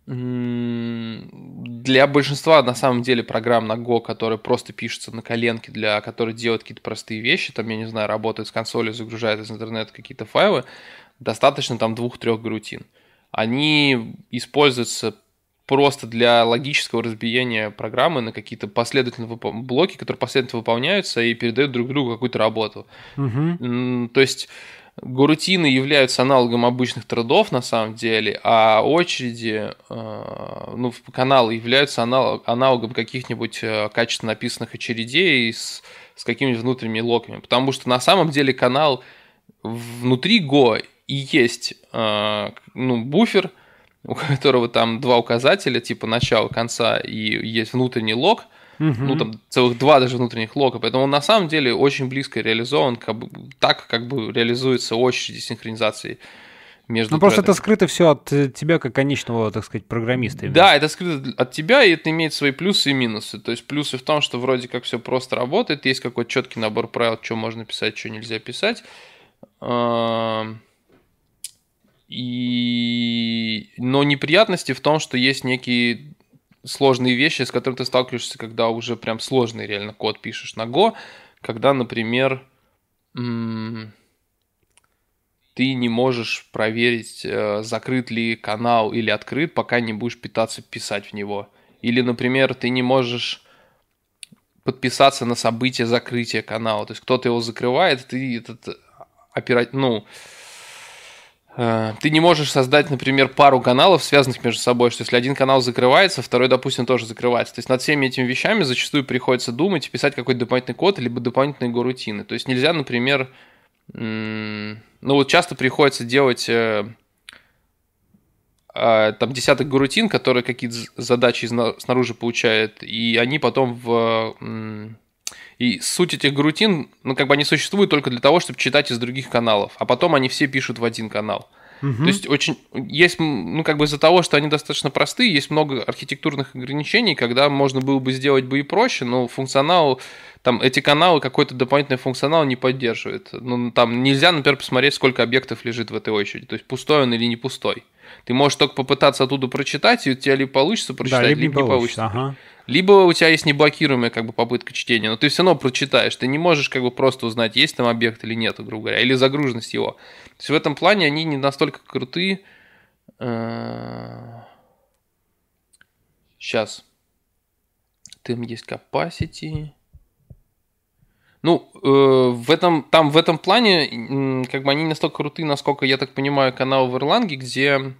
для большинства, на самом деле, программ на Go, которые просто пишутся на коленке, для которых делают какие-то простые вещи, там, я не знаю, работают с консолью, загружают из интернета какие-то файлы, достаточно там двух-трех грутин. Они используются просто для логического разбиения программы на какие-то последовательные вып... блоки, которые последовательно выполняются и передают друг другу какую-то работу. Угу. То есть Гурутины являются аналогом обычных трудов на самом деле, а очереди э, ну, каналы являются аналог, аналогом каких-нибудь э, качественно написанных очередей с, с какими-нибудь внутренними локами. Потому что на самом деле канал внутри Go и есть э, ну, буфер, у которого там два указателя, типа начало, конца, и есть внутренний лог – угу. ну там целых два даже внутренних лока, поэтому он на самом деле очень близко реализован, как бы, так как бы реализуется очередь синхронизации между. Ну просто это скрыто все от э, тебя как конечного, так сказать, программиста. Да, это скрыто от тебя, и это имеет свои плюсы и минусы. То есть плюсы в том, что вроде как все просто работает, есть какой-то четкий набор правил, что можно писать, что нельзя писать. И... Но неприятности в том, что есть некие сложные вещи, с которыми ты сталкиваешься, когда уже прям сложный реально код пишешь на Go, когда, например, ты не можешь проверить, э, закрыт ли канал или открыт, пока не будешь пытаться писать в него. Или, например, ты не можешь подписаться на событие закрытия канала. То есть кто-то его закрывает, ты этот оперативный, ну, Э, ты не можешь создать, например, пару каналов, связанных между собой, что если один канал закрывается, второй, допустим, тоже закрывается. То есть над всеми этими вещами зачастую приходится думать и писать какой-то дополнительный код, либо дополнительные горутины. То есть нельзя, например, ну вот часто приходится делать э, э, там десяток горутин, которые какие-то задачи снаружи получают, и они потом в и суть этих грутин, ну, как бы они существуют только для того, чтобы читать из других каналов, а потом они все пишут в один канал. Угу. То есть очень есть, ну как бы из-за того, что они достаточно простые, есть много архитектурных ограничений, когда можно было бы сделать бы и проще, но функционал там эти каналы какой-то дополнительный функционал не поддерживает. Ну там нельзя, например, посмотреть, сколько объектов лежит в этой очереди, то есть пустой он или не пустой. Ты можешь только попытаться оттуда прочитать, и у тебя либо получится прочитать, да, либо, либо не получится. получится. Ага. Либо у тебя есть неблокируемая как бы попытка чтения, но ты все равно прочитаешь. Ты не можешь как бы просто узнать, есть там объект или нет, грубо говоря, или загруженность его. То есть в этом плане они не настолько крутые. Сейчас. Там есть capacity. Ну, э, в этом, там в этом плане, как бы они не настолько крутые, насколько я так понимаю, канал в Ирланге, где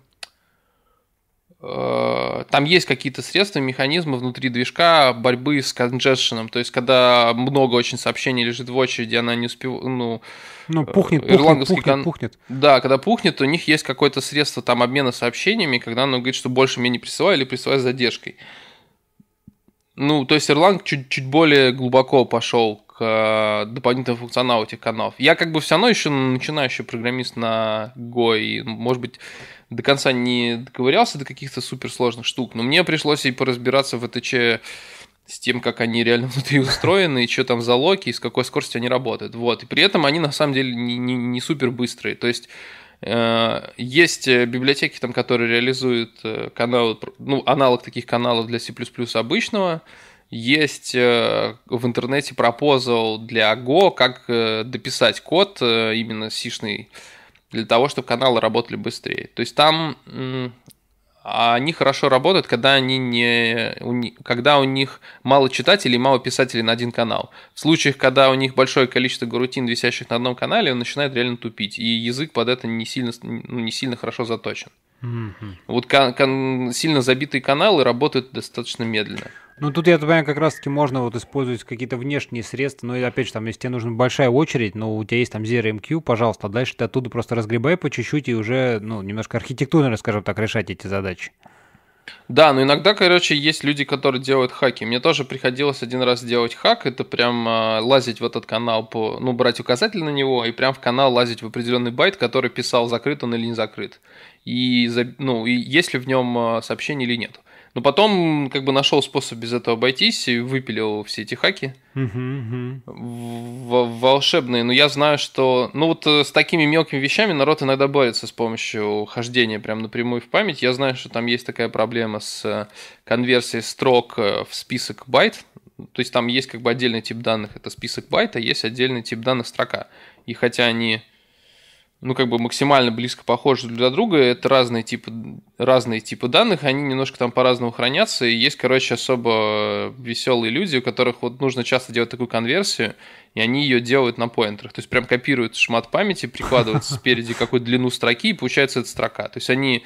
Э, там есть какие-то средства, механизмы внутри движка борьбы с конжешеном. То есть, когда много очень сообщений лежит в очереди, она не успевает... Ну, ну, пухнет, э, пухнет, пухнет, кон... пухнет. Да, когда пухнет, у них есть какое-то средство там обмена сообщениями, когда оно говорит, что больше мне не присылай или присылай с задержкой. Ну, то есть Erlang чуть, чуть более глубоко пошел к э, дополнительному функционалу этих каналов. Я как бы все равно еще начинающий программист на Go, и, может быть, до конца не доковырялся до каких-то суперсложных штук, но мне пришлось и поразбираться в ЭТЧ с тем, как они реально внутри устроены, и что там за локи, и с какой скоростью они работают. Вот. И при этом они на самом деле не, не, не супер быстрые. То есть э, есть э, библиотеки, там, которые реализуют э, каналы, ну, аналог таких каналов для C обычного. Есть э, в интернете пропозал для Go, как э, дописать код э, именно сишный, для того, чтобы каналы работали быстрее. То есть там они хорошо работают, когда, они не, у когда у них мало читателей мало писателей на один канал. В случаях, когда у них большое количество гарутин, висящих на одном канале, он начинает реально тупить, и язык под это не сильно, ну, не сильно хорошо заточен. Mm-hmm. Вот кон- кон- сильно забитые каналы работают достаточно медленно. Ну, тут, я понимаю, как раз-таки можно вот использовать какие-то внешние средства. но ну, и опять же, там, если тебе нужна большая очередь, но ну, у тебя есть там Zero MQ, пожалуйста, а дальше ты оттуда просто разгребай по чуть-чуть и уже, ну, немножко архитектурно, скажем так, решать эти задачи. Да, но иногда, короче, есть люди, которые делают хаки. Мне тоже приходилось один раз делать хак, это прям э, лазить в этот канал, по, ну, брать указатель на него и прям в канал лазить в определенный байт, который писал, закрыт он или не закрыт. И, ну, и есть ли в нем а, сообщение или нет. Но потом как бы нашел способ без этого обойтись и выпилил все эти хаки. волшебные. Но я знаю, что... Ну вот э, с такими мелкими вещами народ иногда борется с помощью хождения прям напрямую в память. Я знаю, что там есть такая проблема с э, конверсией строк э, в список байт. То есть там есть как бы отдельный тип данных, это список байта, есть отдельный тип данных строка. И хотя они ну, как бы максимально близко похожи друг для друга. Это разные типы, разные типы данных, они немножко там по-разному хранятся. И есть, короче, особо веселые люди, у которых вот нужно часто делать такую конверсию, и они ее делают на поинтерах. То есть прям копируют шмат памяти, прикладывают спереди какую то длину строки, и получается эта строка. То есть они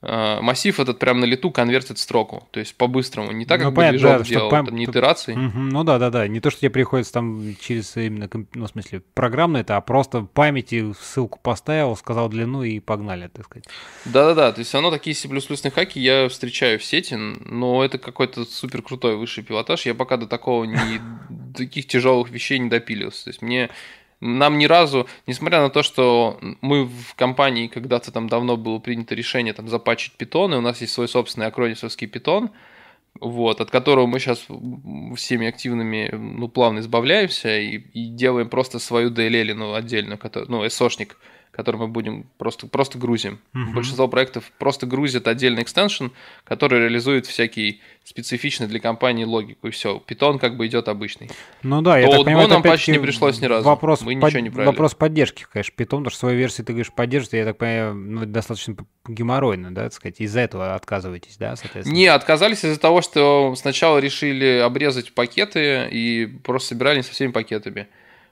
Э, массив этот прям на лету конвертит строку, то есть по-быстрому, не так, ну, как ну, бы движок да, делал, пам... там не итерации. Угу, ну да, да, да, не то, что тебе приходится там через именно, ну в смысле, программно это, а просто в памяти ссылку поставил, сказал длину и погнали, так сказать. Да-да-да, то есть оно такие C++ хаки я встречаю в сети, но это какой-то супер крутой высший пилотаж, я пока до такого не, таких тяжелых вещей не допилился, то есть мне нам ни разу, несмотря на то, что мы в компании когда-то там давно было принято решение там запачить питон, и у нас есть свой собственный акронисовский питон, вот, от которого мы сейчас всеми активными, ну, плавно избавляемся и, и делаем просто свою DLL, ну, отдельную, который, ну, SOшник, который мы будем просто, просто грузим. Uh-huh. Большинство проектов просто грузят отдельный экстеншн, который реализует всякий специфичный для компании логику. И все, питон как бы идет обычный. Ну да, я так понимаю, нам почти не пришлось ни разу. Вопрос мы под... не Вопрос поддержки, конечно, питон, потому что свою версию ты говоришь поддержит, я так понимаю, ну, достаточно геморройно, да, так сказать, из-за этого отказываетесь, да, соответственно? Не, отказались из-за того, что сначала решили обрезать пакеты и просто собирали со всеми пакетами.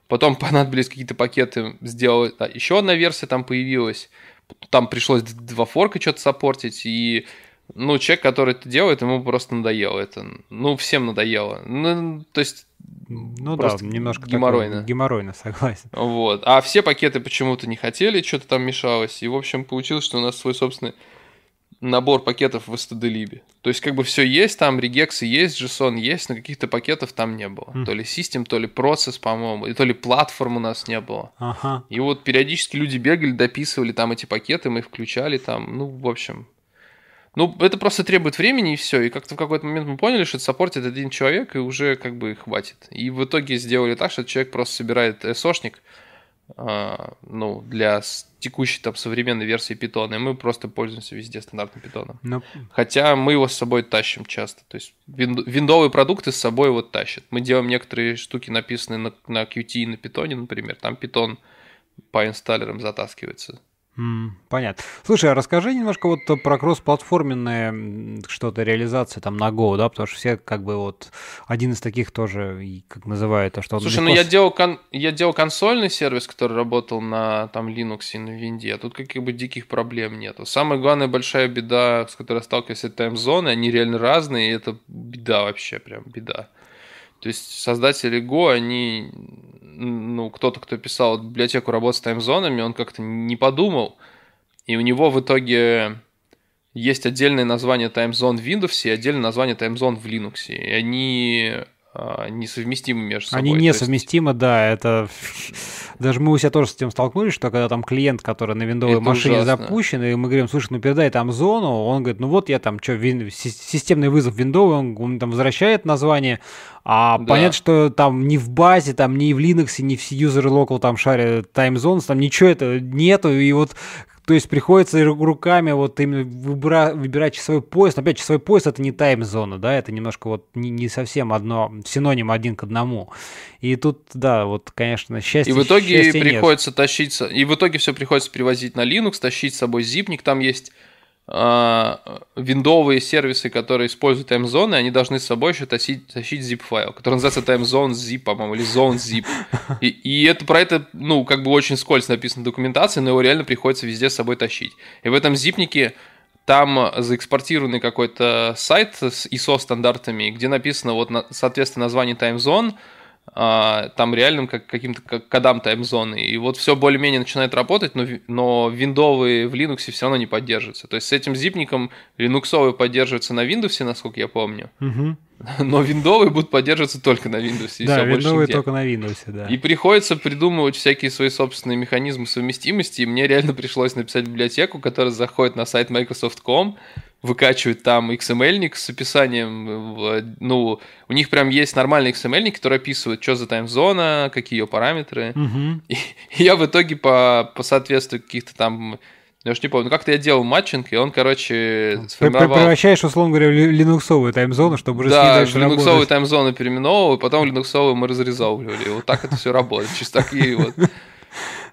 Потом понадобились какие-то пакеты, сделал да, еще одна версия там появилась. Там пришлось два форка что-то саппортить, и ну, человек, который это делает, ему просто надоело это. Ну, всем надоело. Ну, то есть... Ну да, немножко геморройно. Такой, геморройно, согласен. Вот. А все пакеты почему-то не хотели, что-то там мешалось. И, в общем, получилось, что у нас свой собственный набор пакетов в stdlib. То есть как бы все есть, там регексы есть, JSON есть, но каких-то пакетов там не было. Mm. То ли систем, то ли процесс, по-моему, и то ли платформ у нас не было. Ага. И вот периодически люди бегали, дописывали там эти пакеты, мы их включали там, ну, в общем. Ну, это просто требует времени и все. И как-то в какой-то момент мы поняли, что это саппортит один человек, и уже как бы хватит. И в итоге сделали так, что человек просто собирает сошник, а, ну, для текущей там современной версии питона, и мы просто пользуемся везде стандартным питоном. Но... Ну, Хотя мы его с собой тащим часто, то есть вин- виндовые продукты с собой вот тащат. Мы делаем некоторые штуки, написанные на, на Qt и на питоне, например, там питон по инсталлерам затаскивается Понятно. Слушай, а расскажи немножко вот про кроссплатформенное что-то, реализация там на Go, да, потому что все как бы вот один из таких тоже, как называют, а что... Слушай, ну я делал, кон... я делал консольный сервис, который работал на там Linux и на Винде, а тут каких бы диких проблем нету. Самая главная большая беда, с которой сталкиваюсь, это тайм-зоны, они реально разные, и это беда вообще, прям беда. То есть создатели Go, они ну, кто-то, кто писал библиотеку работы с таймзонами, он как-то не подумал. И у него в итоге есть отдельное название таймзон в Windows и отдельное название таймзон в Linux. И они а, несовместимы между собой. Они несовместимы, есть... да, это... Даже мы у себя тоже с этим столкнулись, что когда там клиент, который на виндовой машине ужасно. запущен, и мы говорим, слушай, ну передай там зону, он говорит, ну вот я там, что, вин... системный вызов виндовый, он, он там возвращает название, а да. понятно, что там не в базе, там не в Linux, не в user local там шаре time zones, там ничего этого нету, и вот то есть приходится руками вот именно выбра- выбирать часовой пояс. опять часовой пояс это не тайм-зона, да, это немножко вот не, не совсем одно, синоним один к одному. И тут, да, вот, конечно, счастье. И в итоге приходится нет. тащиться, и в итоге все приходится перевозить на Linux, тащить с собой зипник, там есть а, виндовые сервисы, которые используют таймзоны, они должны с собой еще тащить, тащить zip-файл, который называется таймзон zip, по-моему, или zone zip. И, и это про это, ну, как бы очень скользко написано в документации, но его реально приходится везде с собой тащить. И в этом зипнике там заэкспортированный какой-то сайт с ISO стандартами, где написано вот, соответственно, название таймзон, zone а, там реальным как каким-то как кодам таймзоны. И вот все более-менее начинает работать, но, но виндовые в Linux все равно не поддерживаются. То есть с этим зипником линуксовые поддерживаются на Windows, насколько я помню. Угу. Но виндовые будут поддерживаться только на Windows. Да, виндовые только на Windows, да. И приходится придумывать всякие свои собственные механизмы совместимости, и мне реально пришлось написать библиотеку, которая заходит на сайт Microsoft.com, выкачивает там XML-ник с описанием, ну, у них прям есть нормальный XML-ник, который описывает, что за таймзона, какие ее параметры. Угу. и я в итоге по, по соответствию каких-то там я уж не помню, ну, как-то я делал матчинг, и он, короче, сформировал... Превращаешь, условно говоря, в линуксовую таймзону, чтобы уже да, с ней дальше линуксовую таймзону переименовывал, и потом линуксовую мы разрезовывали. Вот так это все работает, чисто такие вот.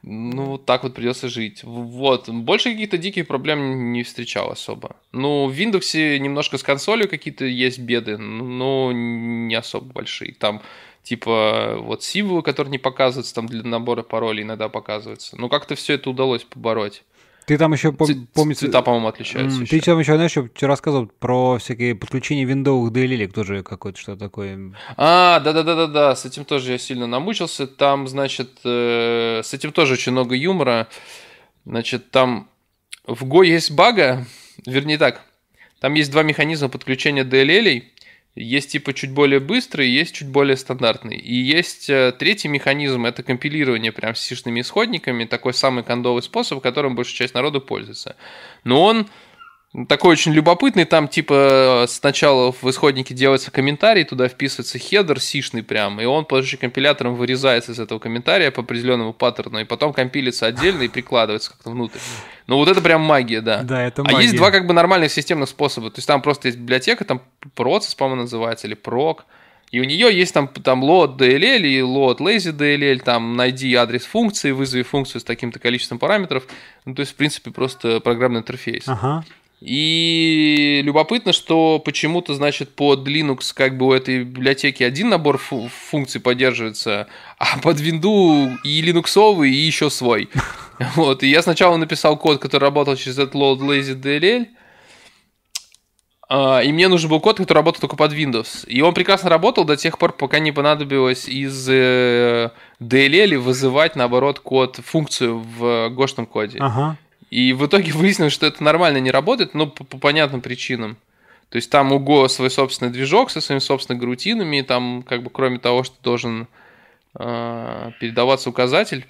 Ну, вот так вот придется жить. Вот. Больше каких-то диких проблем не встречал особо. Ну, в Windows немножко с консолью какие-то есть беды, но не особо большие. Там типа вот символы, которые не показываются, там для набора паролей иногда показываются. Но как-то все это удалось побороть. Ты там еще пом- помнишь... Цвета, по-моему, отличаются. Ты еще. там еще, знаешь, еще рассказывал про всякие подключения виндовых DLL, тоже какое-то что такое. А, да-да-да-да-да, с этим тоже я сильно намучился. Там, значит, э, с этим тоже очень много юмора. Значит, там в Go есть бага, вернее так, там есть два механизма подключения DLL, есть типа чуть более быстрый, есть чуть более стандартный. И есть э, третий механизм, это компилирование прям с сишными исходниками, такой самый кондовый способ, которым большая часть народу пользуется. Но он такой очень любопытный, там типа сначала в исходнике делается комментарий, туда вписывается хедер сишный прям, и он позже компилятором вырезается из этого комментария по определенному паттерну, и потом компилится отдельно и прикладывается как-то внутрь. Ну вот это прям магия, да. Да, это магия. А есть два как бы нормальных системных способа, то есть там просто есть библиотека, там процесс, по-моему, называется, или прок, и у нее есть там, там load DLL и load lazy DLL, там найди адрес функции, вызови функцию с таким-то количеством параметров. Ну, то есть, в принципе, просто программный интерфейс. Ага. И любопытно, что почему-то, значит, под Linux как бы у этой библиотеки один набор фу- функций поддерживается, а под Windows и линуксовый, и еще свой. Вот, и я сначала написал код, который работал через этот load lazy DLL, а, и мне нужен был код, который работал только под Windows. И он прекрасно работал до тех пор, пока не понадобилось из э, DLL вызывать, наоборот, код, функцию в э, гошном коде. Ага. И в итоге выяснилось, что это нормально не работает, но по, по понятным причинам. То есть там у Go свой собственный движок со своими собственными грутинами, и там как бы кроме того, что должен э, передаваться указатель,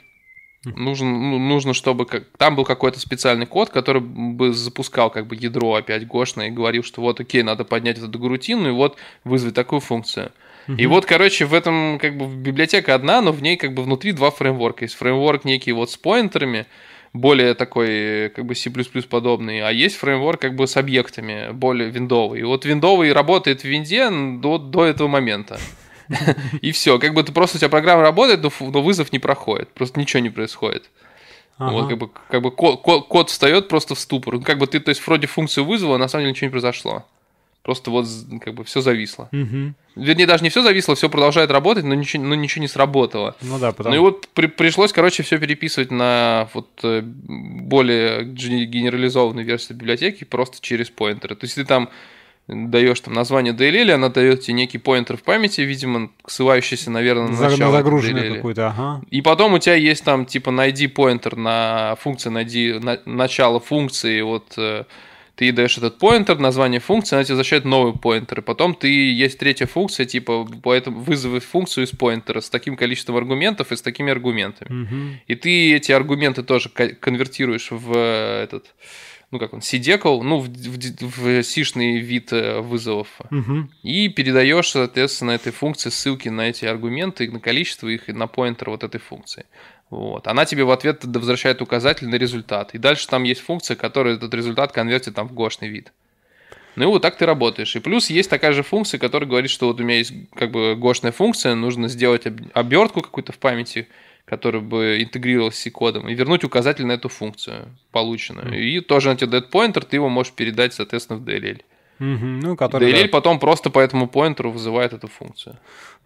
нужен, ну, нужно, чтобы как, там был какой-то специальный код, который бы запускал как бы ядро опять гошное и говорил, что вот окей, надо поднять эту грутину и вот вызвать такую функцию. И вот, короче, в этом как бы библиотека одна, но в ней как бы внутри два фреймворка. Есть фреймворк некий вот с поинтерами, более такой, как бы C++ подобный, а есть фреймворк как бы с объектами, более виндовый. И вот виндовый работает в винде до, до этого момента. И все, как бы ты просто у тебя программа работает, но вызов не проходит, просто ничего не происходит. Ага. Вот как бы, как бы код, код, код встает просто в ступор. Ну, как бы ты, то есть, вроде функцию вызвала, а на самом деле ничего не произошло. Просто вот как бы все зависло. Угу. Вернее, даже не все зависло, все продолжает работать, но ничего, но ничего не сработало. Ну да, потому... Ну и вот при, пришлось, короче, все переписывать на вот э, более генерализованную версию библиотеки просто через поинтеры. То есть ты там даешь там название DLL, она дает тебе некий поинтер в памяти, видимо, ссылающийся, наверное, на начало Загруженный какой-то, ага. И потом у тебя есть там, типа, найди поинтер на функцию найди на, начало функции, вот э, ты даешь этот поинтер, название функции, она тебе возвращает новый поинтер. И потом ты есть третья функция, типа поэтому вызови функцию из поинтера с таким количеством аргументов и с такими аргументами. Угу. И ты эти аргументы тоже конвертируешь в э, этот, ну как он, CDECL, ну в, в, в сишный вид э, вызовов. Угу. И передаешь, соответственно, этой функции ссылки на эти аргументы, на количество их и на поинтер вот этой функции. Вот. Она тебе в ответ возвращает указатель на результат. И дальше там есть функция, которая этот результат конвертит там в гошный вид. Ну и вот так ты работаешь. И плюс есть такая же функция, которая говорит, что вот у меня есть как бы гошная функция, нужно сделать обертку какую-то в памяти, которая бы интегрировалась с кодом, и вернуть указатель на эту функцию полученную. Mm-hmm. И тоже на тебе dead pointer, ты его можешь передать, соответственно, в DLL. Mm-hmm. Ну, который, DLL да. потом просто по этому поинтеру вызывает эту функцию.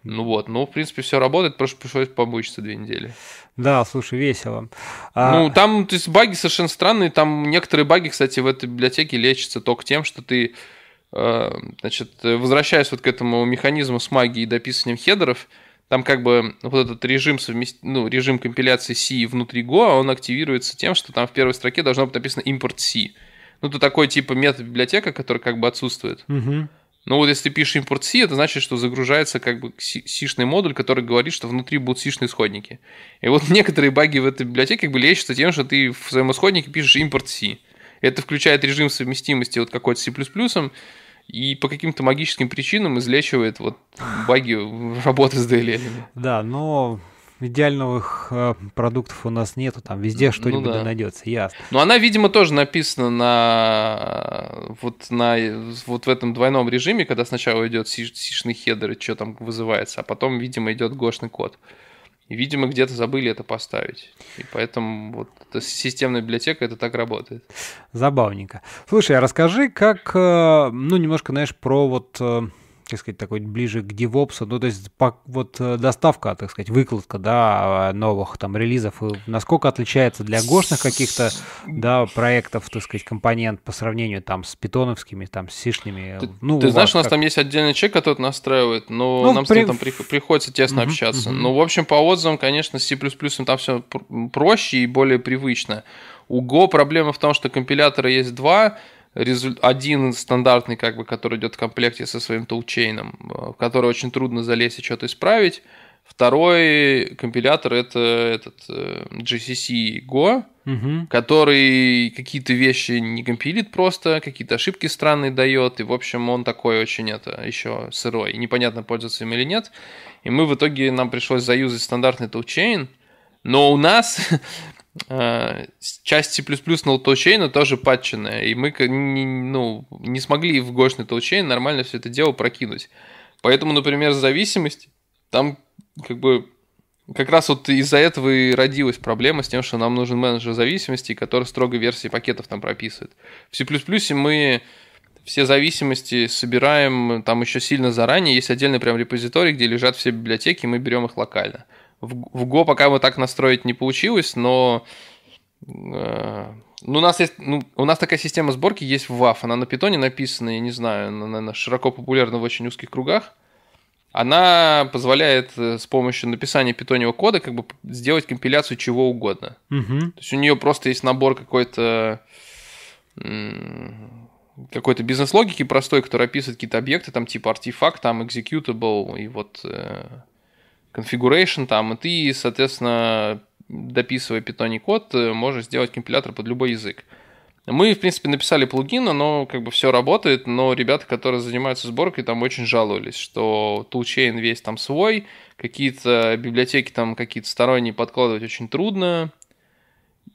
Ну вот, ну, в принципе, все работает, просто пришлось побучиться две недели. Да, слушай, весело. А... Ну, там, то есть, баги совершенно странные, там некоторые баги, кстати, в этой библиотеке лечатся только тем, что ты, э, значит, возвращаясь вот к этому механизму с магией и дописанием хедеров, там как бы вот этот режим, совмест... ну, режим компиляции C внутри Go, а он активируется тем, что там в первой строке должно быть написано import C. Ну, это такой типа метод библиотека, который как бы отсутствует. Угу. Но ну, вот если ты пишешь импорт C, это значит, что загружается как бы сишный модуль, который говорит, что внутри будут сишные исходники. И вот некоторые баги в этой библиотеке как бы лечатся тем, что ты в своем исходнике пишешь импорт C. Это включает режим совместимости вот какой-то C++, и по каким-то магическим причинам излечивает вот баги работы с DLL. Да, но идеальных э, продуктов у нас нету, там везде что-нибудь ну, да. найдется, ясно. Но ну, она, видимо, тоже написана на вот на вот в этом двойном режиме, когда сначала идет сишный хедер и что там вызывается, а потом, видимо, идет гошный код. И, видимо, где-то забыли это поставить. И поэтому вот эта системная библиотека, это так работает. Забавненько. Слушай, а расскажи, как, э, ну, немножко, знаешь, про вот э, так сказать, такой ближе к DevOps, ну, то есть по, вот э, доставка, так сказать, выкладка, да, э, новых там релизов, э, насколько отличается для гошных каких-то, да, проектов, так сказать, компонент по сравнению там с питоновскими, там, с сишными. Ты, ну, ты у знаешь, у нас как... там есть отдельный человек, который настраивает, но ну, нам при... с ним там при, приходится тесно mm-hmm, общаться. Mm-hmm. Ну, в общем, по отзывам, конечно, с C++ там все проще и более привычно. У Go проблема в том, что компилятора есть два, один стандартный, как бы, который идет в комплекте со своим толчейном, э, в который очень трудно залезть и что-то исправить. Второй компилятор это этот э, GCC Go, угу. который какие-то вещи не компилит просто, какие-то ошибки странные дает, и в общем он такой очень это еще сырой, непонятно пользоваться им или нет. И мы в итоге нам пришлось заюзать стандартный толчейн, но у нас Э, часть C++ на толчейна тоже патченная, и мы ну, не смогли в гошный толчейн нормально все это дело прокинуть. Поэтому, например, зависимость, там как бы как раз вот из-за этого и родилась проблема с тем, что нам нужен менеджер зависимости, который строго версии пакетов там прописывает. В C++ мы все зависимости собираем там еще сильно заранее, есть отдельный прям репозиторий, где лежат все библиотеки, и мы берем их локально. В, в Go пока мы так настроить не получилось, но э, ну, у нас есть, ну, у нас такая система сборки есть в WAF. Она на питоне написана, я не знаю, она, наверное, широко популярна в очень узких кругах. Она позволяет э, с помощью написания питоневого кода как бы сделать компиляцию чего угодно. Угу. То есть у нее просто есть набор какой-то какой-то бизнес-логики простой, который описывает какие-то объекты, там типа артефакт, там executable, и вот э, configuration там, и ты, соответственно, дописывая питоний код, э, можешь сделать компилятор под любой язык. Мы, в принципе, написали плагин, но как бы все работает, но ребята, которые занимаются сборкой, там очень жаловались, что тулчейн весь там свой, какие-то библиотеки там какие-то сторонние подкладывать очень трудно,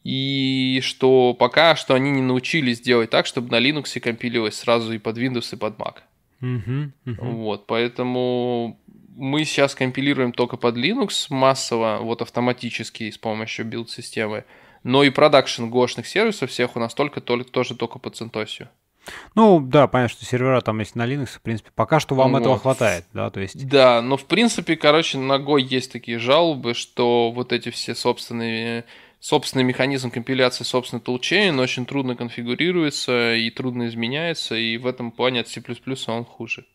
и что пока что они не научились делать так, чтобы на Linux компилилось сразу и под Windows, и под Mac. Угу, угу. Вот, поэтому мы сейчас компилируем только под Linux массово, вот автоматически с помощью билд-системы. Но и продакшн гошных сервисов всех у нас только, только тоже только под CentOS. Ну да, понятно, что сервера там есть на Linux, в принципе, пока что вам вот. этого хватает, да, то есть. Да, но в принципе, короче, на Go есть такие жалобы, что вот эти все собственные собственный механизм компиляции собственный тулчейн очень трудно конфигурируется и трудно изменяется, и в этом плане от C++ он хуже.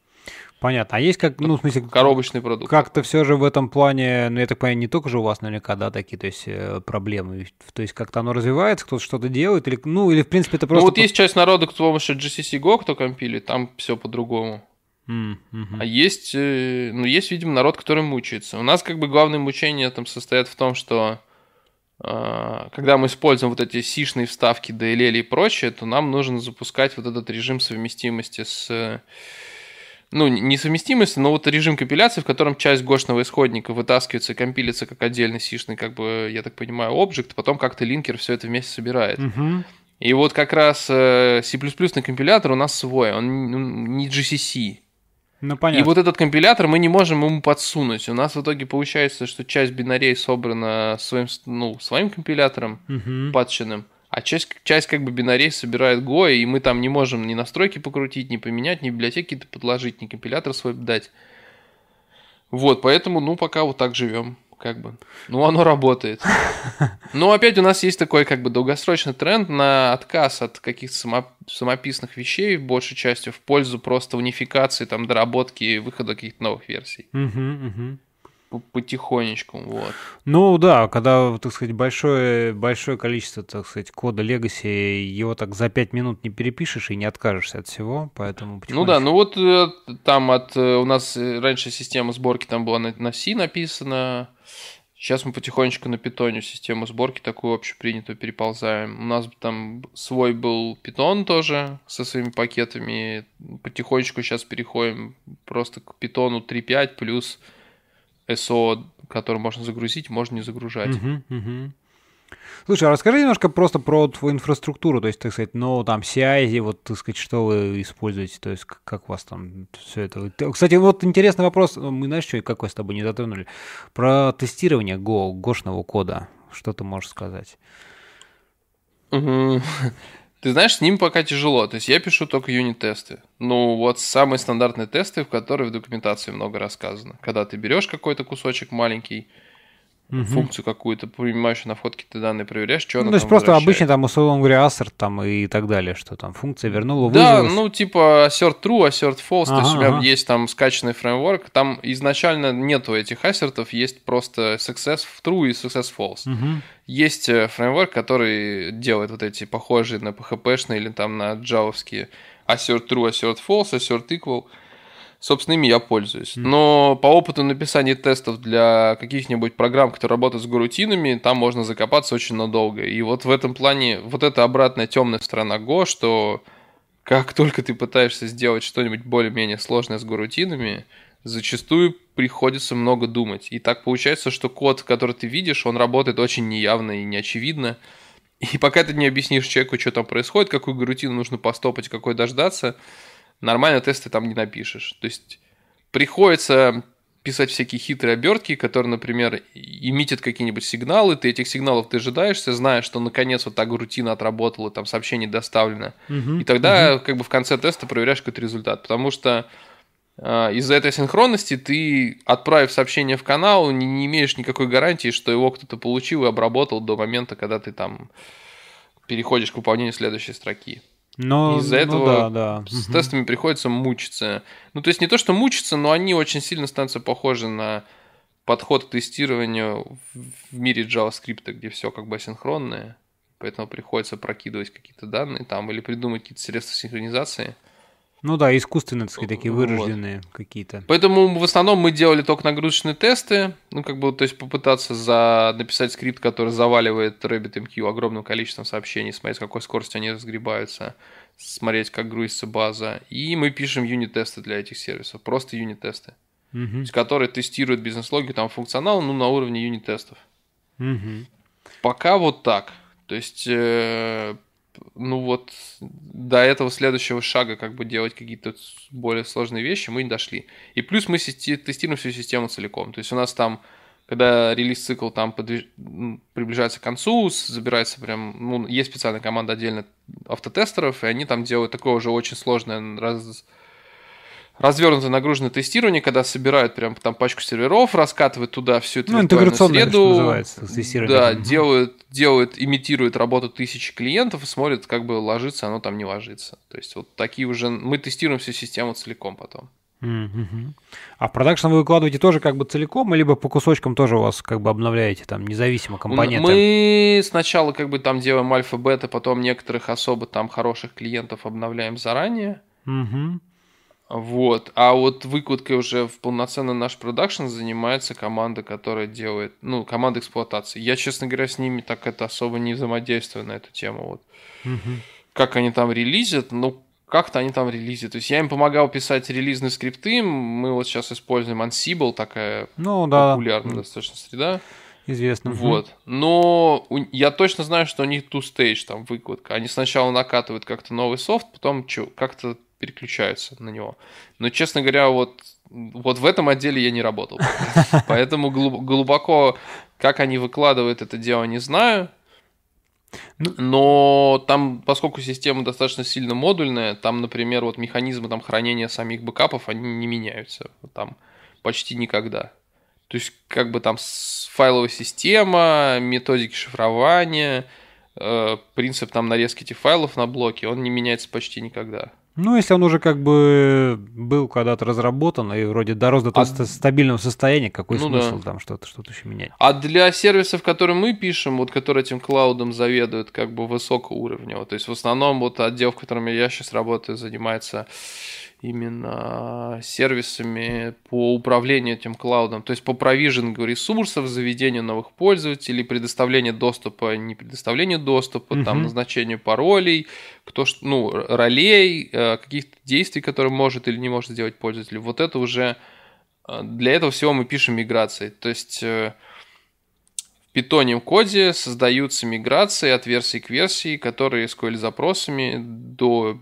Понятно. А есть как, ну, в смысле... Коробочный продукт. Как-то все же в этом плане, ну, я так понимаю, не только же у вас наверняка, да, такие, то есть, э, проблемы. То есть, как-то оно развивается, кто-то что-то делает, или, ну, или, в принципе, это ну, просто... Ну, вот есть часть народа, кто с помощью GCC Go, кто компилит, там все по-другому. Mm-hmm. А есть, э, ну, есть, видимо, народ, который мучается. У нас, как бы, главное мучение там состоит в том, что а, когда мы используем вот эти сишные вставки, DLL и прочее, то нам нужно запускать вот этот режим совместимости с ну, несовместимость, но вот режим компиляции, в котором часть гошного исходника вытаскивается и компилится как отдельный сишный, как бы, я так понимаю, объект, потом как-то линкер все это вместе собирает. Угу. И вот как раз э, C++ на компилятор у нас свой, он ну, не GCC. Ну, понятно. И вот этот компилятор мы не можем ему подсунуть. У нас в итоге получается, что часть бинарей собрана своим, ну, своим компилятором, угу. патченным, а часть, часть как бы бинарей собирает Go, и мы там не можем ни настройки покрутить, ни поменять, ни библиотеки подложить, ни компилятор свой дать. Вот, поэтому, ну, пока вот так живем, как бы. Ну, оно работает. Но опять у нас есть такой, как бы, долгосрочный тренд на отказ от каких-то само, самописных вещей, большей частью, в пользу просто унификации, там, доработки и выхода каких-то новых версий. Угу, угу потихонечку, вот. Ну да, когда, так сказать, большое, большое количество, так сказать, кода Legacy, его так за 5 минут не перепишешь и не откажешься от всего, поэтому ну потихонечку... Ну да, ну вот э, там от... Э, у нас э, раньше система сборки там была на, на C написана, сейчас мы потихонечку на питоне систему сборки такую общепринятую переползаем. У нас там свой был питон тоже со своими пакетами, потихонечку сейчас переходим просто к питону 3.5 плюс SO, который можно загрузить, можно не загружать. Uh-huh, uh-huh. Слушай, а расскажи немножко просто про твою инфраструктуру, то есть, так сказать, ну, там, CI, вот, так сказать, что вы используете, то есть, как у вас там все это... Кстати, вот интересный вопрос, мы, знаешь, что, и какой с тобой не затронули, про тестирование Go, гошного кода, что ты можешь сказать? Ты знаешь, с ним пока тяжело. То есть я пишу только юнит-тесты. Ну, вот самые стандартные тесты, в которые в документации много рассказано. Когда ты берешь какой-то кусочек маленький, угу. функцию какую-то принимаешь на входке ты данные проверяешь, что ну, она То есть просто обычный там, условно говоря, assert там и так далее, что там функция вернула, вызвалась. Да, ну типа assert true, assert false, а то есть у меня есть там скачанный фреймворк, там изначально нету этих ассертов, есть просто success true и success false. Угу. Есть э, фреймворк, который делает вот эти похожие на PHP-шные или там на джавовские assert true, assert false, assert equal – собственно, ими я пользуюсь. Но по опыту написания тестов для каких-нибудь программ, которые работают с горутинами, там можно закопаться очень надолго. И вот в этом плане вот эта обратная темная сторона Go, что как только ты пытаешься сделать что-нибудь более-менее сложное с горутинами, зачастую приходится много думать. И так получается, что код, который ты видишь, он работает очень неявно и неочевидно. И пока ты не объяснишь человеку, что там происходит, какую гарутину нужно постопать, какой дождаться, нормально тесты там не напишешь. То есть приходится писать всякие хитрые обертки, которые, например, имитят какие-нибудь сигналы, ты этих сигналов ты ожидаешься, знаешь, что наконец вот так рутина отработала, там сообщение доставлено, угу, и тогда угу. как бы в конце теста проверяешь какой-то результат, потому что э, из-за этой синхронности ты, отправив сообщение в канал, не, не имеешь никакой гарантии, что его кто-то получил и обработал до момента, когда ты там переходишь к выполнению следующей строки. Но из-за ну этого ну да, да. с тестами приходится мучиться. Ну, то есть не то, что мучиться, но они очень сильно становятся похожи на подход к тестированию в мире JavaScript, где все как бы асинхронное. Поэтому приходится прокидывать какие-то данные там или придумать какие-то средства синхронизации. Ну да, искусственные так сказать, такие вырожденные вот. какие-то. Поэтому в основном мы делали только нагрузочные тесты, ну как бы, то есть попытаться за... написать скрипт, который заваливает RabbitMQ огромным количеством сообщений, смотреть, с какой скоростью они разгребаются, смотреть, как грузится база. И мы пишем юнит-тесты для этих сервисов, просто юнит-тесты, угу. которые тестируют бизнес-логику, там функционал, ну на уровне юнит-тестов. Угу. Пока вот так. То есть э, ну вот до этого следующего шага, как бы делать какие-то более сложные вещи, мы не дошли. И плюс мы тестируем всю систему целиком. То есть у нас там, когда релиз-цикл там подвиж... приближается к концу, забирается прям, ну, есть специальная команда отдельно автотестеров, и они там делают такое уже очень сложное раз развернутое нагруженное тестирование, когда собирают прям там пачку серверов, раскатывают туда всю эту ну, интеграционную среду. называется, Да, делают, делают, имитируют работу тысячи клиентов и смотрят, как бы ложится оно там, не ложится. То есть вот такие уже... Мы тестируем всю систему целиком потом. А в продакшн вы выкладываете тоже как бы целиком, либо по кусочкам тоже у вас как бы обновляете там независимо компоненты? Мы сначала как бы там делаем альфа-бета, потом некоторых особо там хороших клиентов обновляем заранее. Угу. Вот. А вот выкладкой уже в полноценно наш продакшн занимается команда, которая делает, ну, команда эксплуатации. Я, честно говоря, с ними так это особо не взаимодействую на эту тему. Вот. Как они там релизят, ну, как-то они там релизят. То есть я им помогал писать релизные скрипты, мы вот сейчас используем Ansible, такая ну, да. популярная достаточно среда. Известно. Вот. Но у... я точно знаю, что у них two-stage там выкладка. Они сначала накатывают как-то новый софт, потом как-то переключаются на него. Но, честно говоря, вот, вот в этом отделе я не работал. Поэтому глубоко, как они выкладывают это дело, не знаю. Ну, Но там, поскольку система достаточно сильно модульная, там, например, вот механизмы там, хранения самих бэкапов, они не меняются там почти никогда. То есть, как бы там файловая система, методики шифрования, э, принцип там нарезки этих файлов на блоки, он не меняется почти никогда. Ну, если он уже как бы был когда-то разработан и вроде дорос до того а... стабильного состояния, какой ну, смысл да. там что-то что еще менять? А для сервисов, которые мы пишем, вот которые этим клаудом заведуют, как бы высокого уровня, вот, то есть в основном вот отдел, в котором я сейчас работаю, занимается именно сервисами по управлению этим клаудом, то есть по провижингу ресурсов, заведению новых пользователей, предоставлению доступа, не предоставлению доступа, угу. там назначению паролей, кто ну ролей, э, каких-то действий, которые может или не может сделать пользователь. Вот это уже э, для этого всего мы пишем миграции, то есть э, в питоне в коде создаются миграции от версии к версии, которые с SQL запросами до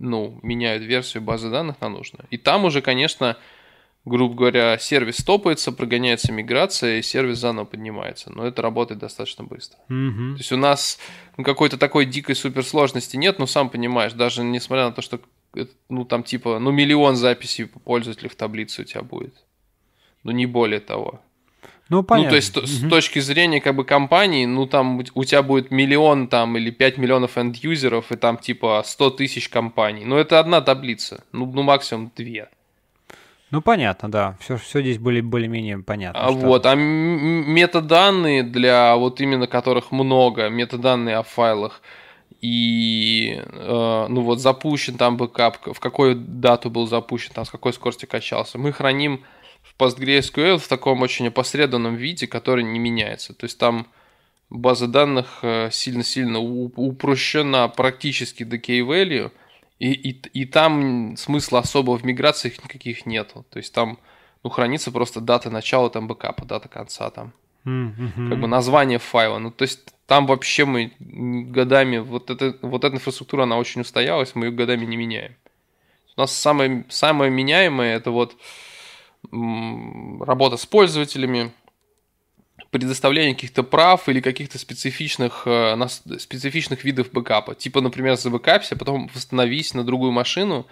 ну, меняют версию базы данных на нужную. И там уже, конечно, грубо говоря, сервис топается прогоняется миграция, и сервис заново поднимается. Но это работает достаточно быстро. Mm-hmm. То есть у нас ну, какой-то такой дикой суперсложности нет, но ну, сам понимаешь, даже несмотря на то, что ну там типа, ну миллион записей пользователей в таблице у тебя будет. Ну не более того. Ну, понятно. Ну, то есть, угу. с точки зрения как бы компании, ну, там у тебя будет миллион там или 5 миллионов энд-юзеров и там типа 100 тысяч компаний. Ну, это одна таблица, ну, ну максимум две. Ну, понятно, да. Все, все здесь были более-менее понятно. А Вот, а метаданные для вот именно которых много, метаданные о файлах, и э, ну вот запущен там бэкап, в какую дату был запущен, там с какой скорости качался. Мы храним PostgreSQL в таком очень опосредованном виде, который не меняется. То есть там база данных э, сильно-сильно упрощена практически до K-value, и, и, и там смысла особо в миграциях никаких нету. То есть там ну, хранится просто дата начала там бэкапа, дата конца там. Mm-hmm. Как бы название файла. Ну, то есть там вообще мы годами... Вот, это, вот эта инфраструктура, она очень устоялась, мы ее годами не меняем. У нас самое, самое меняемое это вот работа с пользователями, предоставление каких-то прав или каких-то специфичных, э, специфичных видов бэкапа. Типа, например, забэкапься, а потом восстановись на другую машину,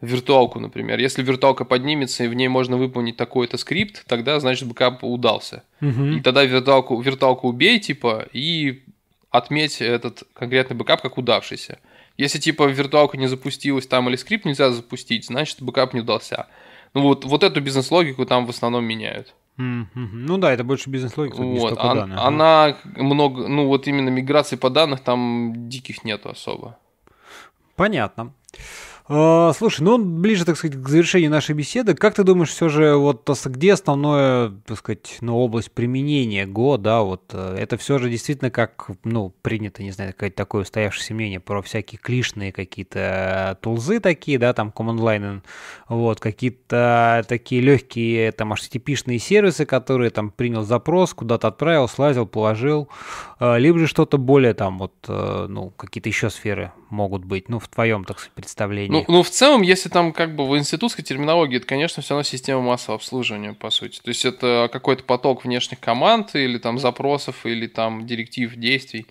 виртуалку, например. Если виртуалка поднимется и в ней можно выполнить такой-то скрипт, тогда, значит, бэкап удался. Угу. И тогда виртуалку, виртуалку убей, типа, и отметь этот конкретный бэкап как удавшийся. Если, типа, виртуалка не запустилась там или скрипт нельзя запустить, значит, бэкап не удался. Ну вот, вот эту бизнес-логику там в основном меняют. Mm-hmm. Ну да, это больше бизнес-логика, вот, а, данных. Ну. Она да. много, ну вот именно миграции по данных там диких нету особо. Понятно. А, слушай, ну ближе, так сказать, к завершению нашей беседы. Как ты думаешь, все же, вот а, где основное, так сказать, ну, область применения ГО, да, а вот это все же действительно как, ну, принято, не знаю, какое-то такое устоявшееся мнение про всякие клишные какие-то тулзы такие, да, там, command line, вот, какие-то такие легкие, там, HTTP-шные сервисы, которые там принял запрос, куда-то отправил, слазил, положил, а, либо же что-то более там вот, э, ну, какие-то еще сферы могут быть, ну, в твоем, так сказать, представлении. Ну, ну, в целом, если там как бы в институтской терминологии, это, конечно, все равно система массового обслуживания, по сути. То есть это какой-то поток внешних команд или там запросов, или там директив действий,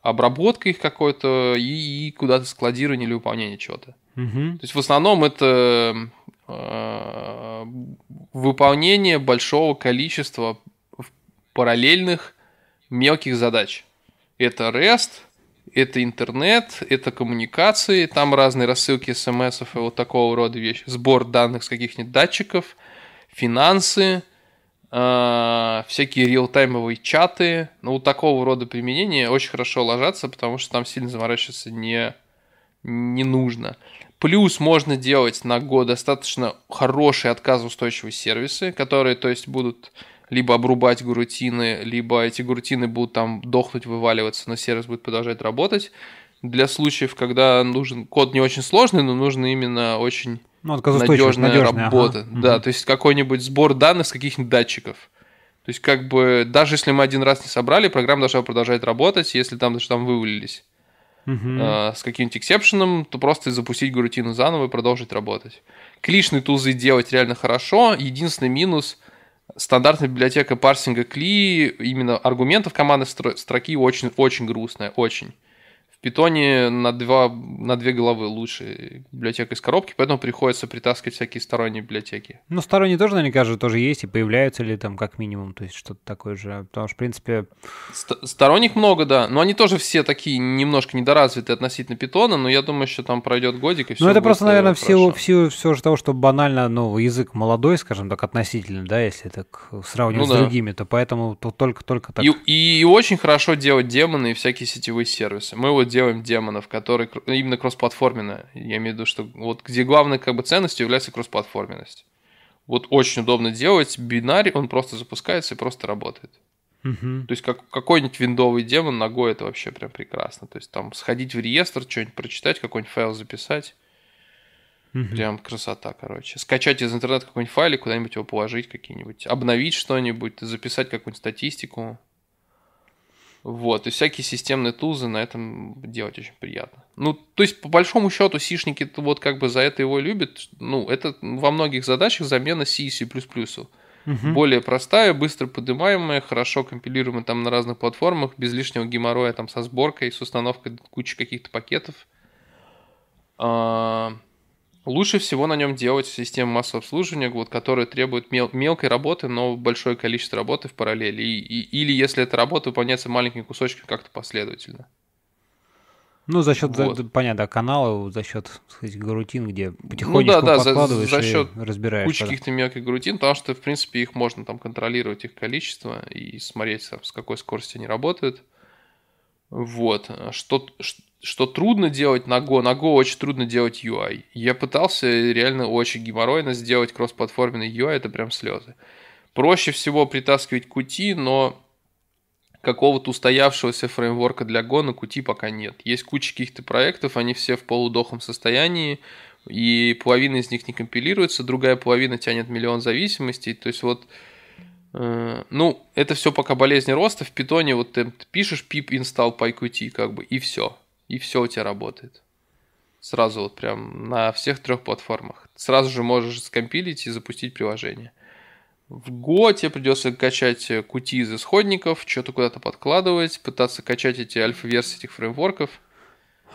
обработка их какой-то и, и куда-то складирование или выполнение чего-то. Угу. То есть в основном это э, выполнение большого количества параллельных мелких задач. Это REST, это интернет, это коммуникации, там разные рассылки смс и вот такого рода вещи, сбор данных с каких-нибудь датчиков, финансы, э, всякие реалтаймовые чаты. Ну, вот такого рода применения очень хорошо ложатся, потому что там сильно заморачиваться не, не нужно. Плюс можно делать на год достаточно хорошие отказоустойчивые сервисы, которые, то есть, будут либо обрубать гурутины, либо эти гурутины будут там дохнуть, вываливаться, но сервис будет продолжать работать. Для случаев, когда нужен код не очень сложный, но нужно именно очень ну, надежная, надежная работа. Ага. Да, угу. то есть какой-нибудь сбор данных с каких-нибудь датчиков. То есть как бы даже если мы один раз не собрали, программа должна продолжать работать, если там даже там вывалились. Uh-huh. с каким-нибудь эксепшеном, то просто запустить гурутину заново и продолжить работать. Клишные тузы делать реально хорошо. Единственный минус — стандартная библиотека парсинга кли, именно аргументов командной строки очень, очень грустная, очень питоне на, два, на две головы лучше библиотека из коробки, поэтому приходится притаскивать всякие сторонние библиотеки. Ну, сторонние тоже наверняка же тоже есть и появляются ли там как минимум, то есть что-то такое же, потому что, в принципе... Ст- сторонних много, да, но они тоже все такие немножко недоразвитые относительно питона, но я думаю, что там пройдет годик и все Ну, это просто, э, наверное, всего всего в силу все же того, что банально, ну, язык молодой, скажем так, относительно, да, если так сравнивать ну, с да. другими, то поэтому то только-только так. И, и, и очень хорошо делать демоны и всякие сетевые сервисы. Мы вот делаем демонов, которые именно кроссплатформенно. Я имею в виду, что вот где главной как бы ценностью является кроссплатформенность. Вот очень удобно делать. Бинарий, он просто запускается и просто работает. Угу. То есть как, какой-нибудь виндовый демон ногой это вообще прям прекрасно. То есть там сходить в реестр, что-нибудь прочитать, какой-нибудь файл записать. Угу. Прям красота, короче. Скачать из интернета какой-нибудь файлик, куда-нибудь его положить, какие-нибудь, обновить что-нибудь, записать какую-нибудь статистику. Вот, и всякие системные тузы на этом делать очень приятно. Ну, то есть, по большому счету, сишники вот как бы за это его любят. Ну, это во многих задачах замена C и C++. Угу. Более простая, быстро поднимаемая, хорошо компилируемая там на разных платформах, без лишнего геморроя там со сборкой, с установкой кучи каких-то пакетов. А- Лучше всего на нем делать систему массового обслуживания, вот, которая требует мел- мелкой работы, но большое количество работы в параллели. И, и, или если эта работа выполняется маленькими кусочками как-то последовательно. Ну, за счет, вот. за, понятно, канала, за счет, так сказать, гарутин, где ну потихонечку ну, да, да, подкладываешь за, за счет и разбираешь. кучи каких-то мелких гарутин, потому что, в принципе, их можно там контролировать, их количество, и смотреть, там, с какой скоростью они работают. Вот. Э, что, что, трудно делать на Go, на Go очень трудно делать UI. Я пытался реально очень геморройно сделать кроссплатформенный UI, это прям слезы. Проще всего притаскивать Qt, но какого-то устоявшегося фреймворка для Go на Qt пока нет. Есть куча каких-то проектов, они все в полудохом состоянии, и половина из них не компилируется, другая половина тянет миллион зависимостей. То есть вот Э, ну, это все пока болезни роста. В питоне вот ты пишешь pip install PyQt, как бы, и все. И все у тебя работает. Сразу вот прям на всех трех платформах. Сразу же можешь скомпилить и запустить приложение. В Go тебе придется качать э, кути из исходников, что-то куда-то подкладывать, пытаться качать эти альфа-версии этих фреймворков –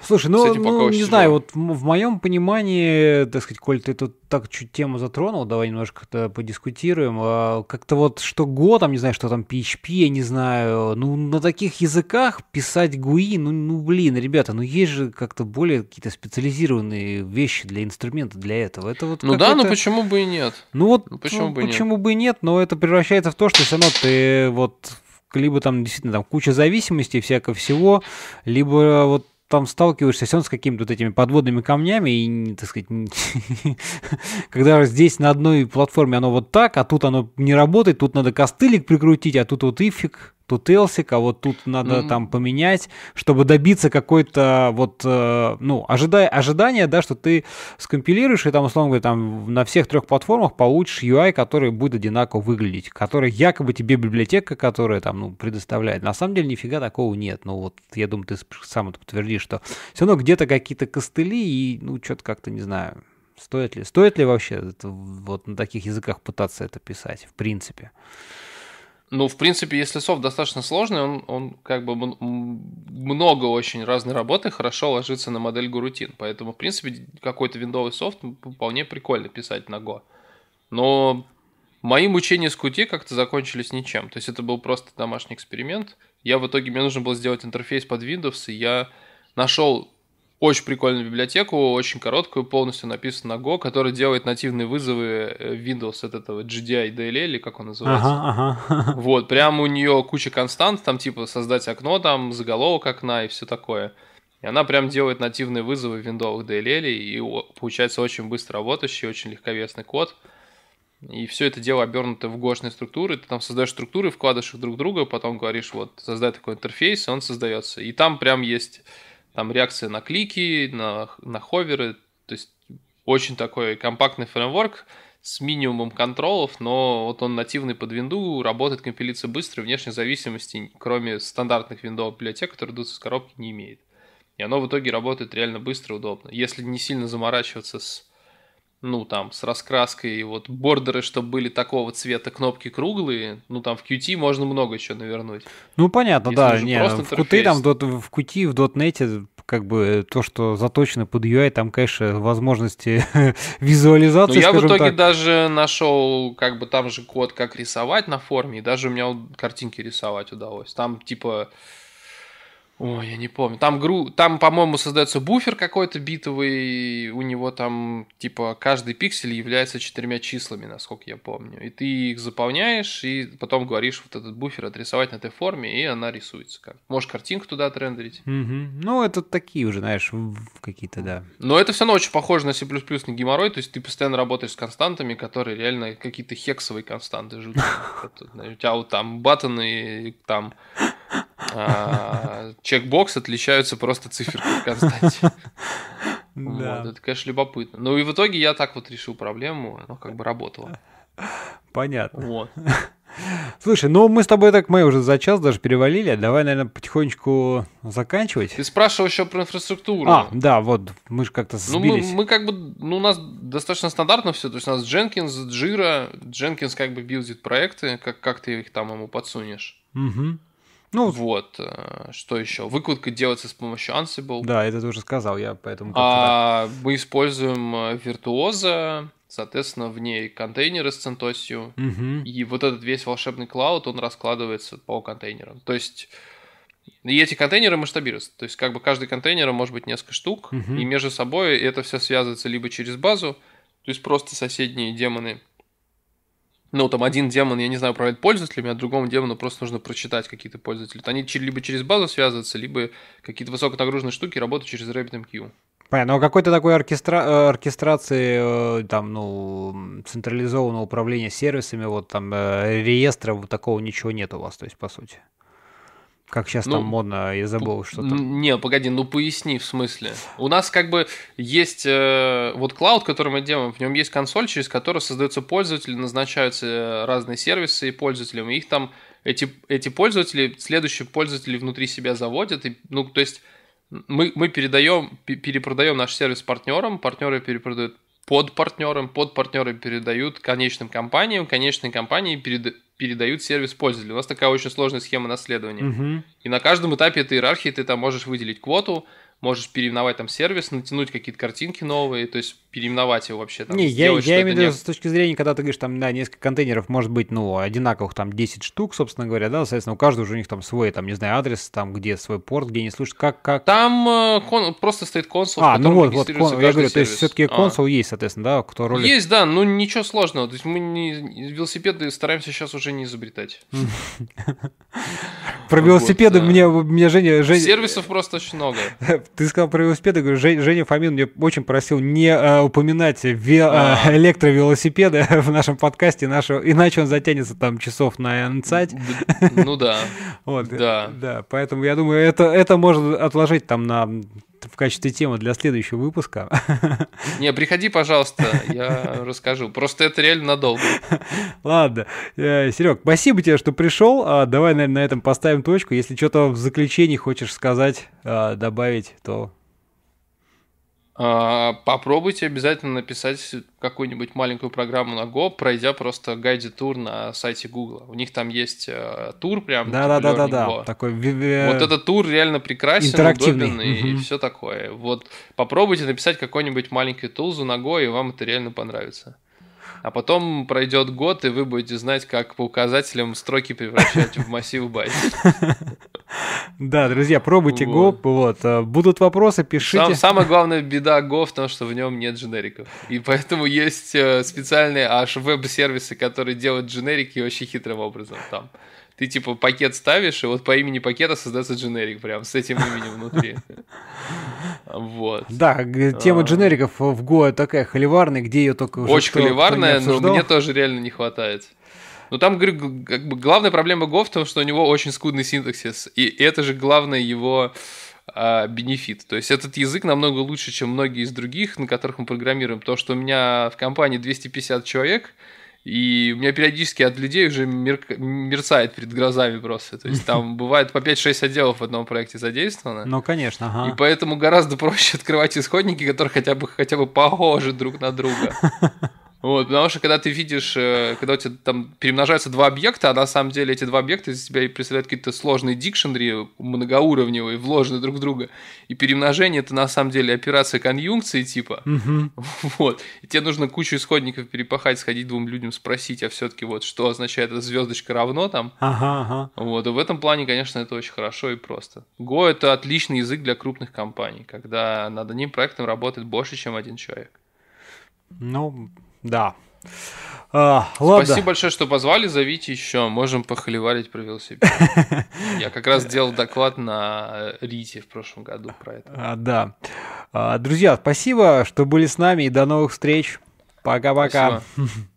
Слушай, ну, ну не знаю, вот в моем понимании, так сказать, коль ты тут так чуть тему затронул, давай немножко-то подискутируем. А как-то вот что Go, там, не знаю, что там PHP, я не знаю, ну, на таких языках писать GUI, ну, ну блин, ребята, ну, есть же как-то более какие-то специализированные вещи для инструмента, для этого. Это вот ну да, ну почему бы и нет? Ну вот, ну, почему, ну, бы, почему нет? бы и нет, но это превращается в то, что все равно ты вот либо там действительно там куча зависимостей всякого всего, либо вот там сталкиваешься все с какими-то вот этими подводными камнями, и, так сказать, когда здесь на одной платформе оно вот так, а тут оно не работает, тут надо костылик прикрутить, а тут вот ифик, тут Элси, вот тут надо mm-hmm. там поменять, чтобы добиться какой-то вот, э, ну, ожидай, ожидания, да, что ты скомпилируешь и там, условно говоря, там на всех трех платформах получишь UI, который будет одинаково выглядеть, который якобы тебе библиотека, которая там, ну, предоставляет. На самом деле нифига такого нет. Ну, вот я думаю, ты сам это подтвердишь, что все равно где-то какие-то костыли и, ну, что-то как-то, не знаю, стоит ли, стоит ли вообще это, вот на таких языках пытаться это писать, в принципе. Ну, в принципе, если софт достаточно сложный, он, он как бы много очень разной работы хорошо ложится на модель гурутин. Поэтому, в принципе, какой-то виндовый софт вполне прикольно писать на Go. Но мои мучения с кути как-то закончились ничем. То есть это был просто домашний эксперимент. Я в итоге, мне нужно было сделать интерфейс под Windows, и я нашел очень прикольную библиотеку, очень короткую, полностью написанную на Go, которая делает нативные вызовы э, Windows от этого GDI DLL, или как он называется. Ага, ага. Вот, прямо у нее куча констант, там типа создать окно, там заголовок окна и все такое. И она прям делает нативные вызовы в Windows DLL, и получается очень быстро работающий, очень легковесный код. И все это дело обернуто в гошные структуры. Ты там создаешь структуры, вкладываешь их друг в друга, потом говоришь, вот, создай такой интерфейс, и он создается. И там прям есть там реакция на клики, на, на ховеры, то есть очень такой компактный фреймворк с минимумом контролов, но вот он нативный под винду, работает компилиция быстро, внешних зависимостей, кроме стандартных виндов библиотек, которые идут из коробки, не имеет. И оно в итоге работает реально быстро и удобно. Если не сильно заморачиваться с ну, там, с раскраской, и вот бордеры, чтобы были такого цвета, кнопки круглые, ну, там, в Qt можно много чего навернуть. Ну, понятно, Если да, не, в Qt, там, в Qt, в .NET, как бы, то, что заточено под UI, там, конечно, возможности визуализации, Ну, я в итоге так. даже нашел, как бы, там же код, как рисовать на форме, и даже у меня картинки рисовать удалось. Там, типа, Ой, я не помню. Там, гру... там по-моему, создается буфер какой-то битовый, у него там, типа, каждый пиксель является четырьмя числами, насколько я помню. И ты их заполняешь, и потом говоришь вот этот буфер отрисовать на этой форме, и она рисуется. Как. Можешь картинку туда отрендерить. Угу. Ну, это такие уже, знаешь, какие-то, да. Но это все равно очень похоже на C++ на геморрой, то есть ты постоянно работаешь с константами, которые реально какие-то хексовые константы жуткие. У тебя вот там баттоны, там а, чекбокс отличаются просто циферки в константе. Да. Вот, это, конечно, любопытно. Ну и в итоге я так вот решил проблему, оно как бы работало. Понятно. Вот. Слушай, ну мы с тобой так, мы уже за час даже перевалили, а давай, наверное, потихонечку заканчивать. Ты спрашивал еще про инфраструктуру. А, да, вот, мы же как-то сбились. Ну мы, мы как бы, ну у нас достаточно стандартно все, то есть у нас Дженкинс, Джира, Дженкинс как бы билдит проекты, как, как ты их там ему подсунешь. Угу. Ну, вот, э, что еще? Выкладка делается с помощью Ansible. Да, это ты уже сказал, я поэтому... А, мы используем э, виртуоза, соответственно, в ней контейнеры с CentOS. Угу. И вот этот весь волшебный клауд, он раскладывается по контейнерам. То есть... И эти контейнеры масштабируются. То есть, как бы каждый контейнер может быть несколько штук, угу. и между собой это все связывается либо через базу, то есть просто соседние демоны ну, там один демон, я не знаю, управляет пользователями, а другому демону просто нужно прочитать какие-то пользователи. Они либо через базу связываются, либо какие-то высоконагруженные штуки работают через RabbitMQ. Понятно, но а какой-то такой оркестра... Э, оркестрации, э, там, ну, централизованного управления сервисами, вот там, э, реестра, вот такого ничего нет у вас, то есть, по сути. Как сейчас ну, там модно, я забыл что-то. Не, погоди, ну поясни, в смысле. У нас как бы есть э, вот клауд, который мы делаем, в нем есть консоль, через которую создаются пользователи, назначаются э, разные сервисы и пользователям, и их там эти, эти пользователи, следующие пользователи внутри себя заводят, и, ну, то есть мы, мы передаем, перепродаем наш сервис партнерам, партнеры перепродают под партнером, под партнеры передают конечным компаниям, конечные компании передают передают сервис пользователю. У нас такая очень сложная схема наследования. Угу. И на каждом этапе этой иерархии ты там можешь выделить квоту, можешь переименовать там сервис, натянуть какие-то картинки новые, то есть переименовать его вообще там. Не, я, я имею в виду не... с точки зрения, когда ты говоришь, там, да, несколько контейнеров может быть, ну, одинаковых там 10 штук, собственно говоря, да, соответственно, у каждого уже у них там свой, там, не знаю, адрес, там, где свой порт, где не слышишь, как, как. Там э, кон... просто стоит консул, а, ну вот, вот кон... я говорю, сервис. то есть все-таки а. есть, соответственно, да, кто ролик. Есть, да, но ничего сложного, то есть мы не... велосипеды стараемся сейчас уже не изобретать. Про велосипеды мне, мне Женя... Сервисов просто очень много. ты сказал про велосипеды, говорю, Жень, Женя Фомин мне очень просил не а, упоминать ве, а, а. электровелосипеды в нашем подкасте, нашего, иначе он затянется там часов на нцать. Ну да. вот, да. Да, поэтому я думаю, это, это можно отложить там на в качестве темы для следующего выпуска. Не, приходи, пожалуйста, я расскажу. Просто это реально надолго. Ладно. Э, Серег, спасибо тебе, что пришел. А, давай, наверное, на этом поставим точку. Если что-то в заключении хочешь сказать, а, добавить, то а, попробуйте обязательно написать какую-нибудь маленькую программу на Go, пройдя просто гайди тур на сайте Google. У них там есть э, тур прям. Да, да, да, да, да. Такой. Вот этот тур реально прекрасен, интерактивный удобен, угу. и все такое. Вот попробуйте написать какой-нибудь маленький тулзу на Go, и вам это реально понравится а потом пройдет год, и вы будете знать, как по указателям строки превращать в массив байт. Да, друзья, пробуйте Go, вот, э, будут вопросы, пишите. Самая главная беда Go в том, что в нем нет дженериков, и поэтому есть э, специальные аж веб-сервисы, которые делают дженерики очень хитрым образом там ты типа пакет ставишь, и вот по имени пакета создается дженерик прям с этим именем внутри. Вот. Да, тема а. дженериков в Go такая холиварная, где ее только уже Очень холиварная, но мне тоже реально не хватает. Но ну, там, говорю, как бы главная проблема Go в том, что у него очень скудный синтаксис, и это же главное его а, бенефит. То есть этот язык намного лучше, чем многие из других, на которых мы программируем. То, что у меня в компании 250 человек, и у меня периодически от людей уже мер... мерцает перед грозами просто. То есть там бывает по 5-6 отделов в одном проекте задействовано. Ну, конечно, ага. И поэтому гораздо проще открывать исходники, которые хотя бы, хотя бы похожи друг на друга. Вот, потому что когда ты видишь, э, когда у тебя там перемножаются два объекта, а на самом деле эти два объекта из себя представляют какие-то сложные дикшенри, многоуровневые, вложенные друг в друга. И перемножение это на самом деле операция конъюнкции типа. Угу. Вот. И тебе нужно кучу исходников перепахать, сходить двум людям спросить, а все-таки вот что означает эта звездочка равно там. Ага, ага. Вот. И в этом плане, конечно, это очень хорошо и просто. Go это отличный язык для крупных компаний, когда над одним проектом работает больше, чем один человек. Ну, Но да. А, ладно. Спасибо большое, что позвали. Зовите еще. Можем похоливарить про велосипед. Я как раз делал доклад на э, Рите в прошлом году про это. А, да. А, друзья, спасибо, что были с нами. И до новых встреч. Пока-пока.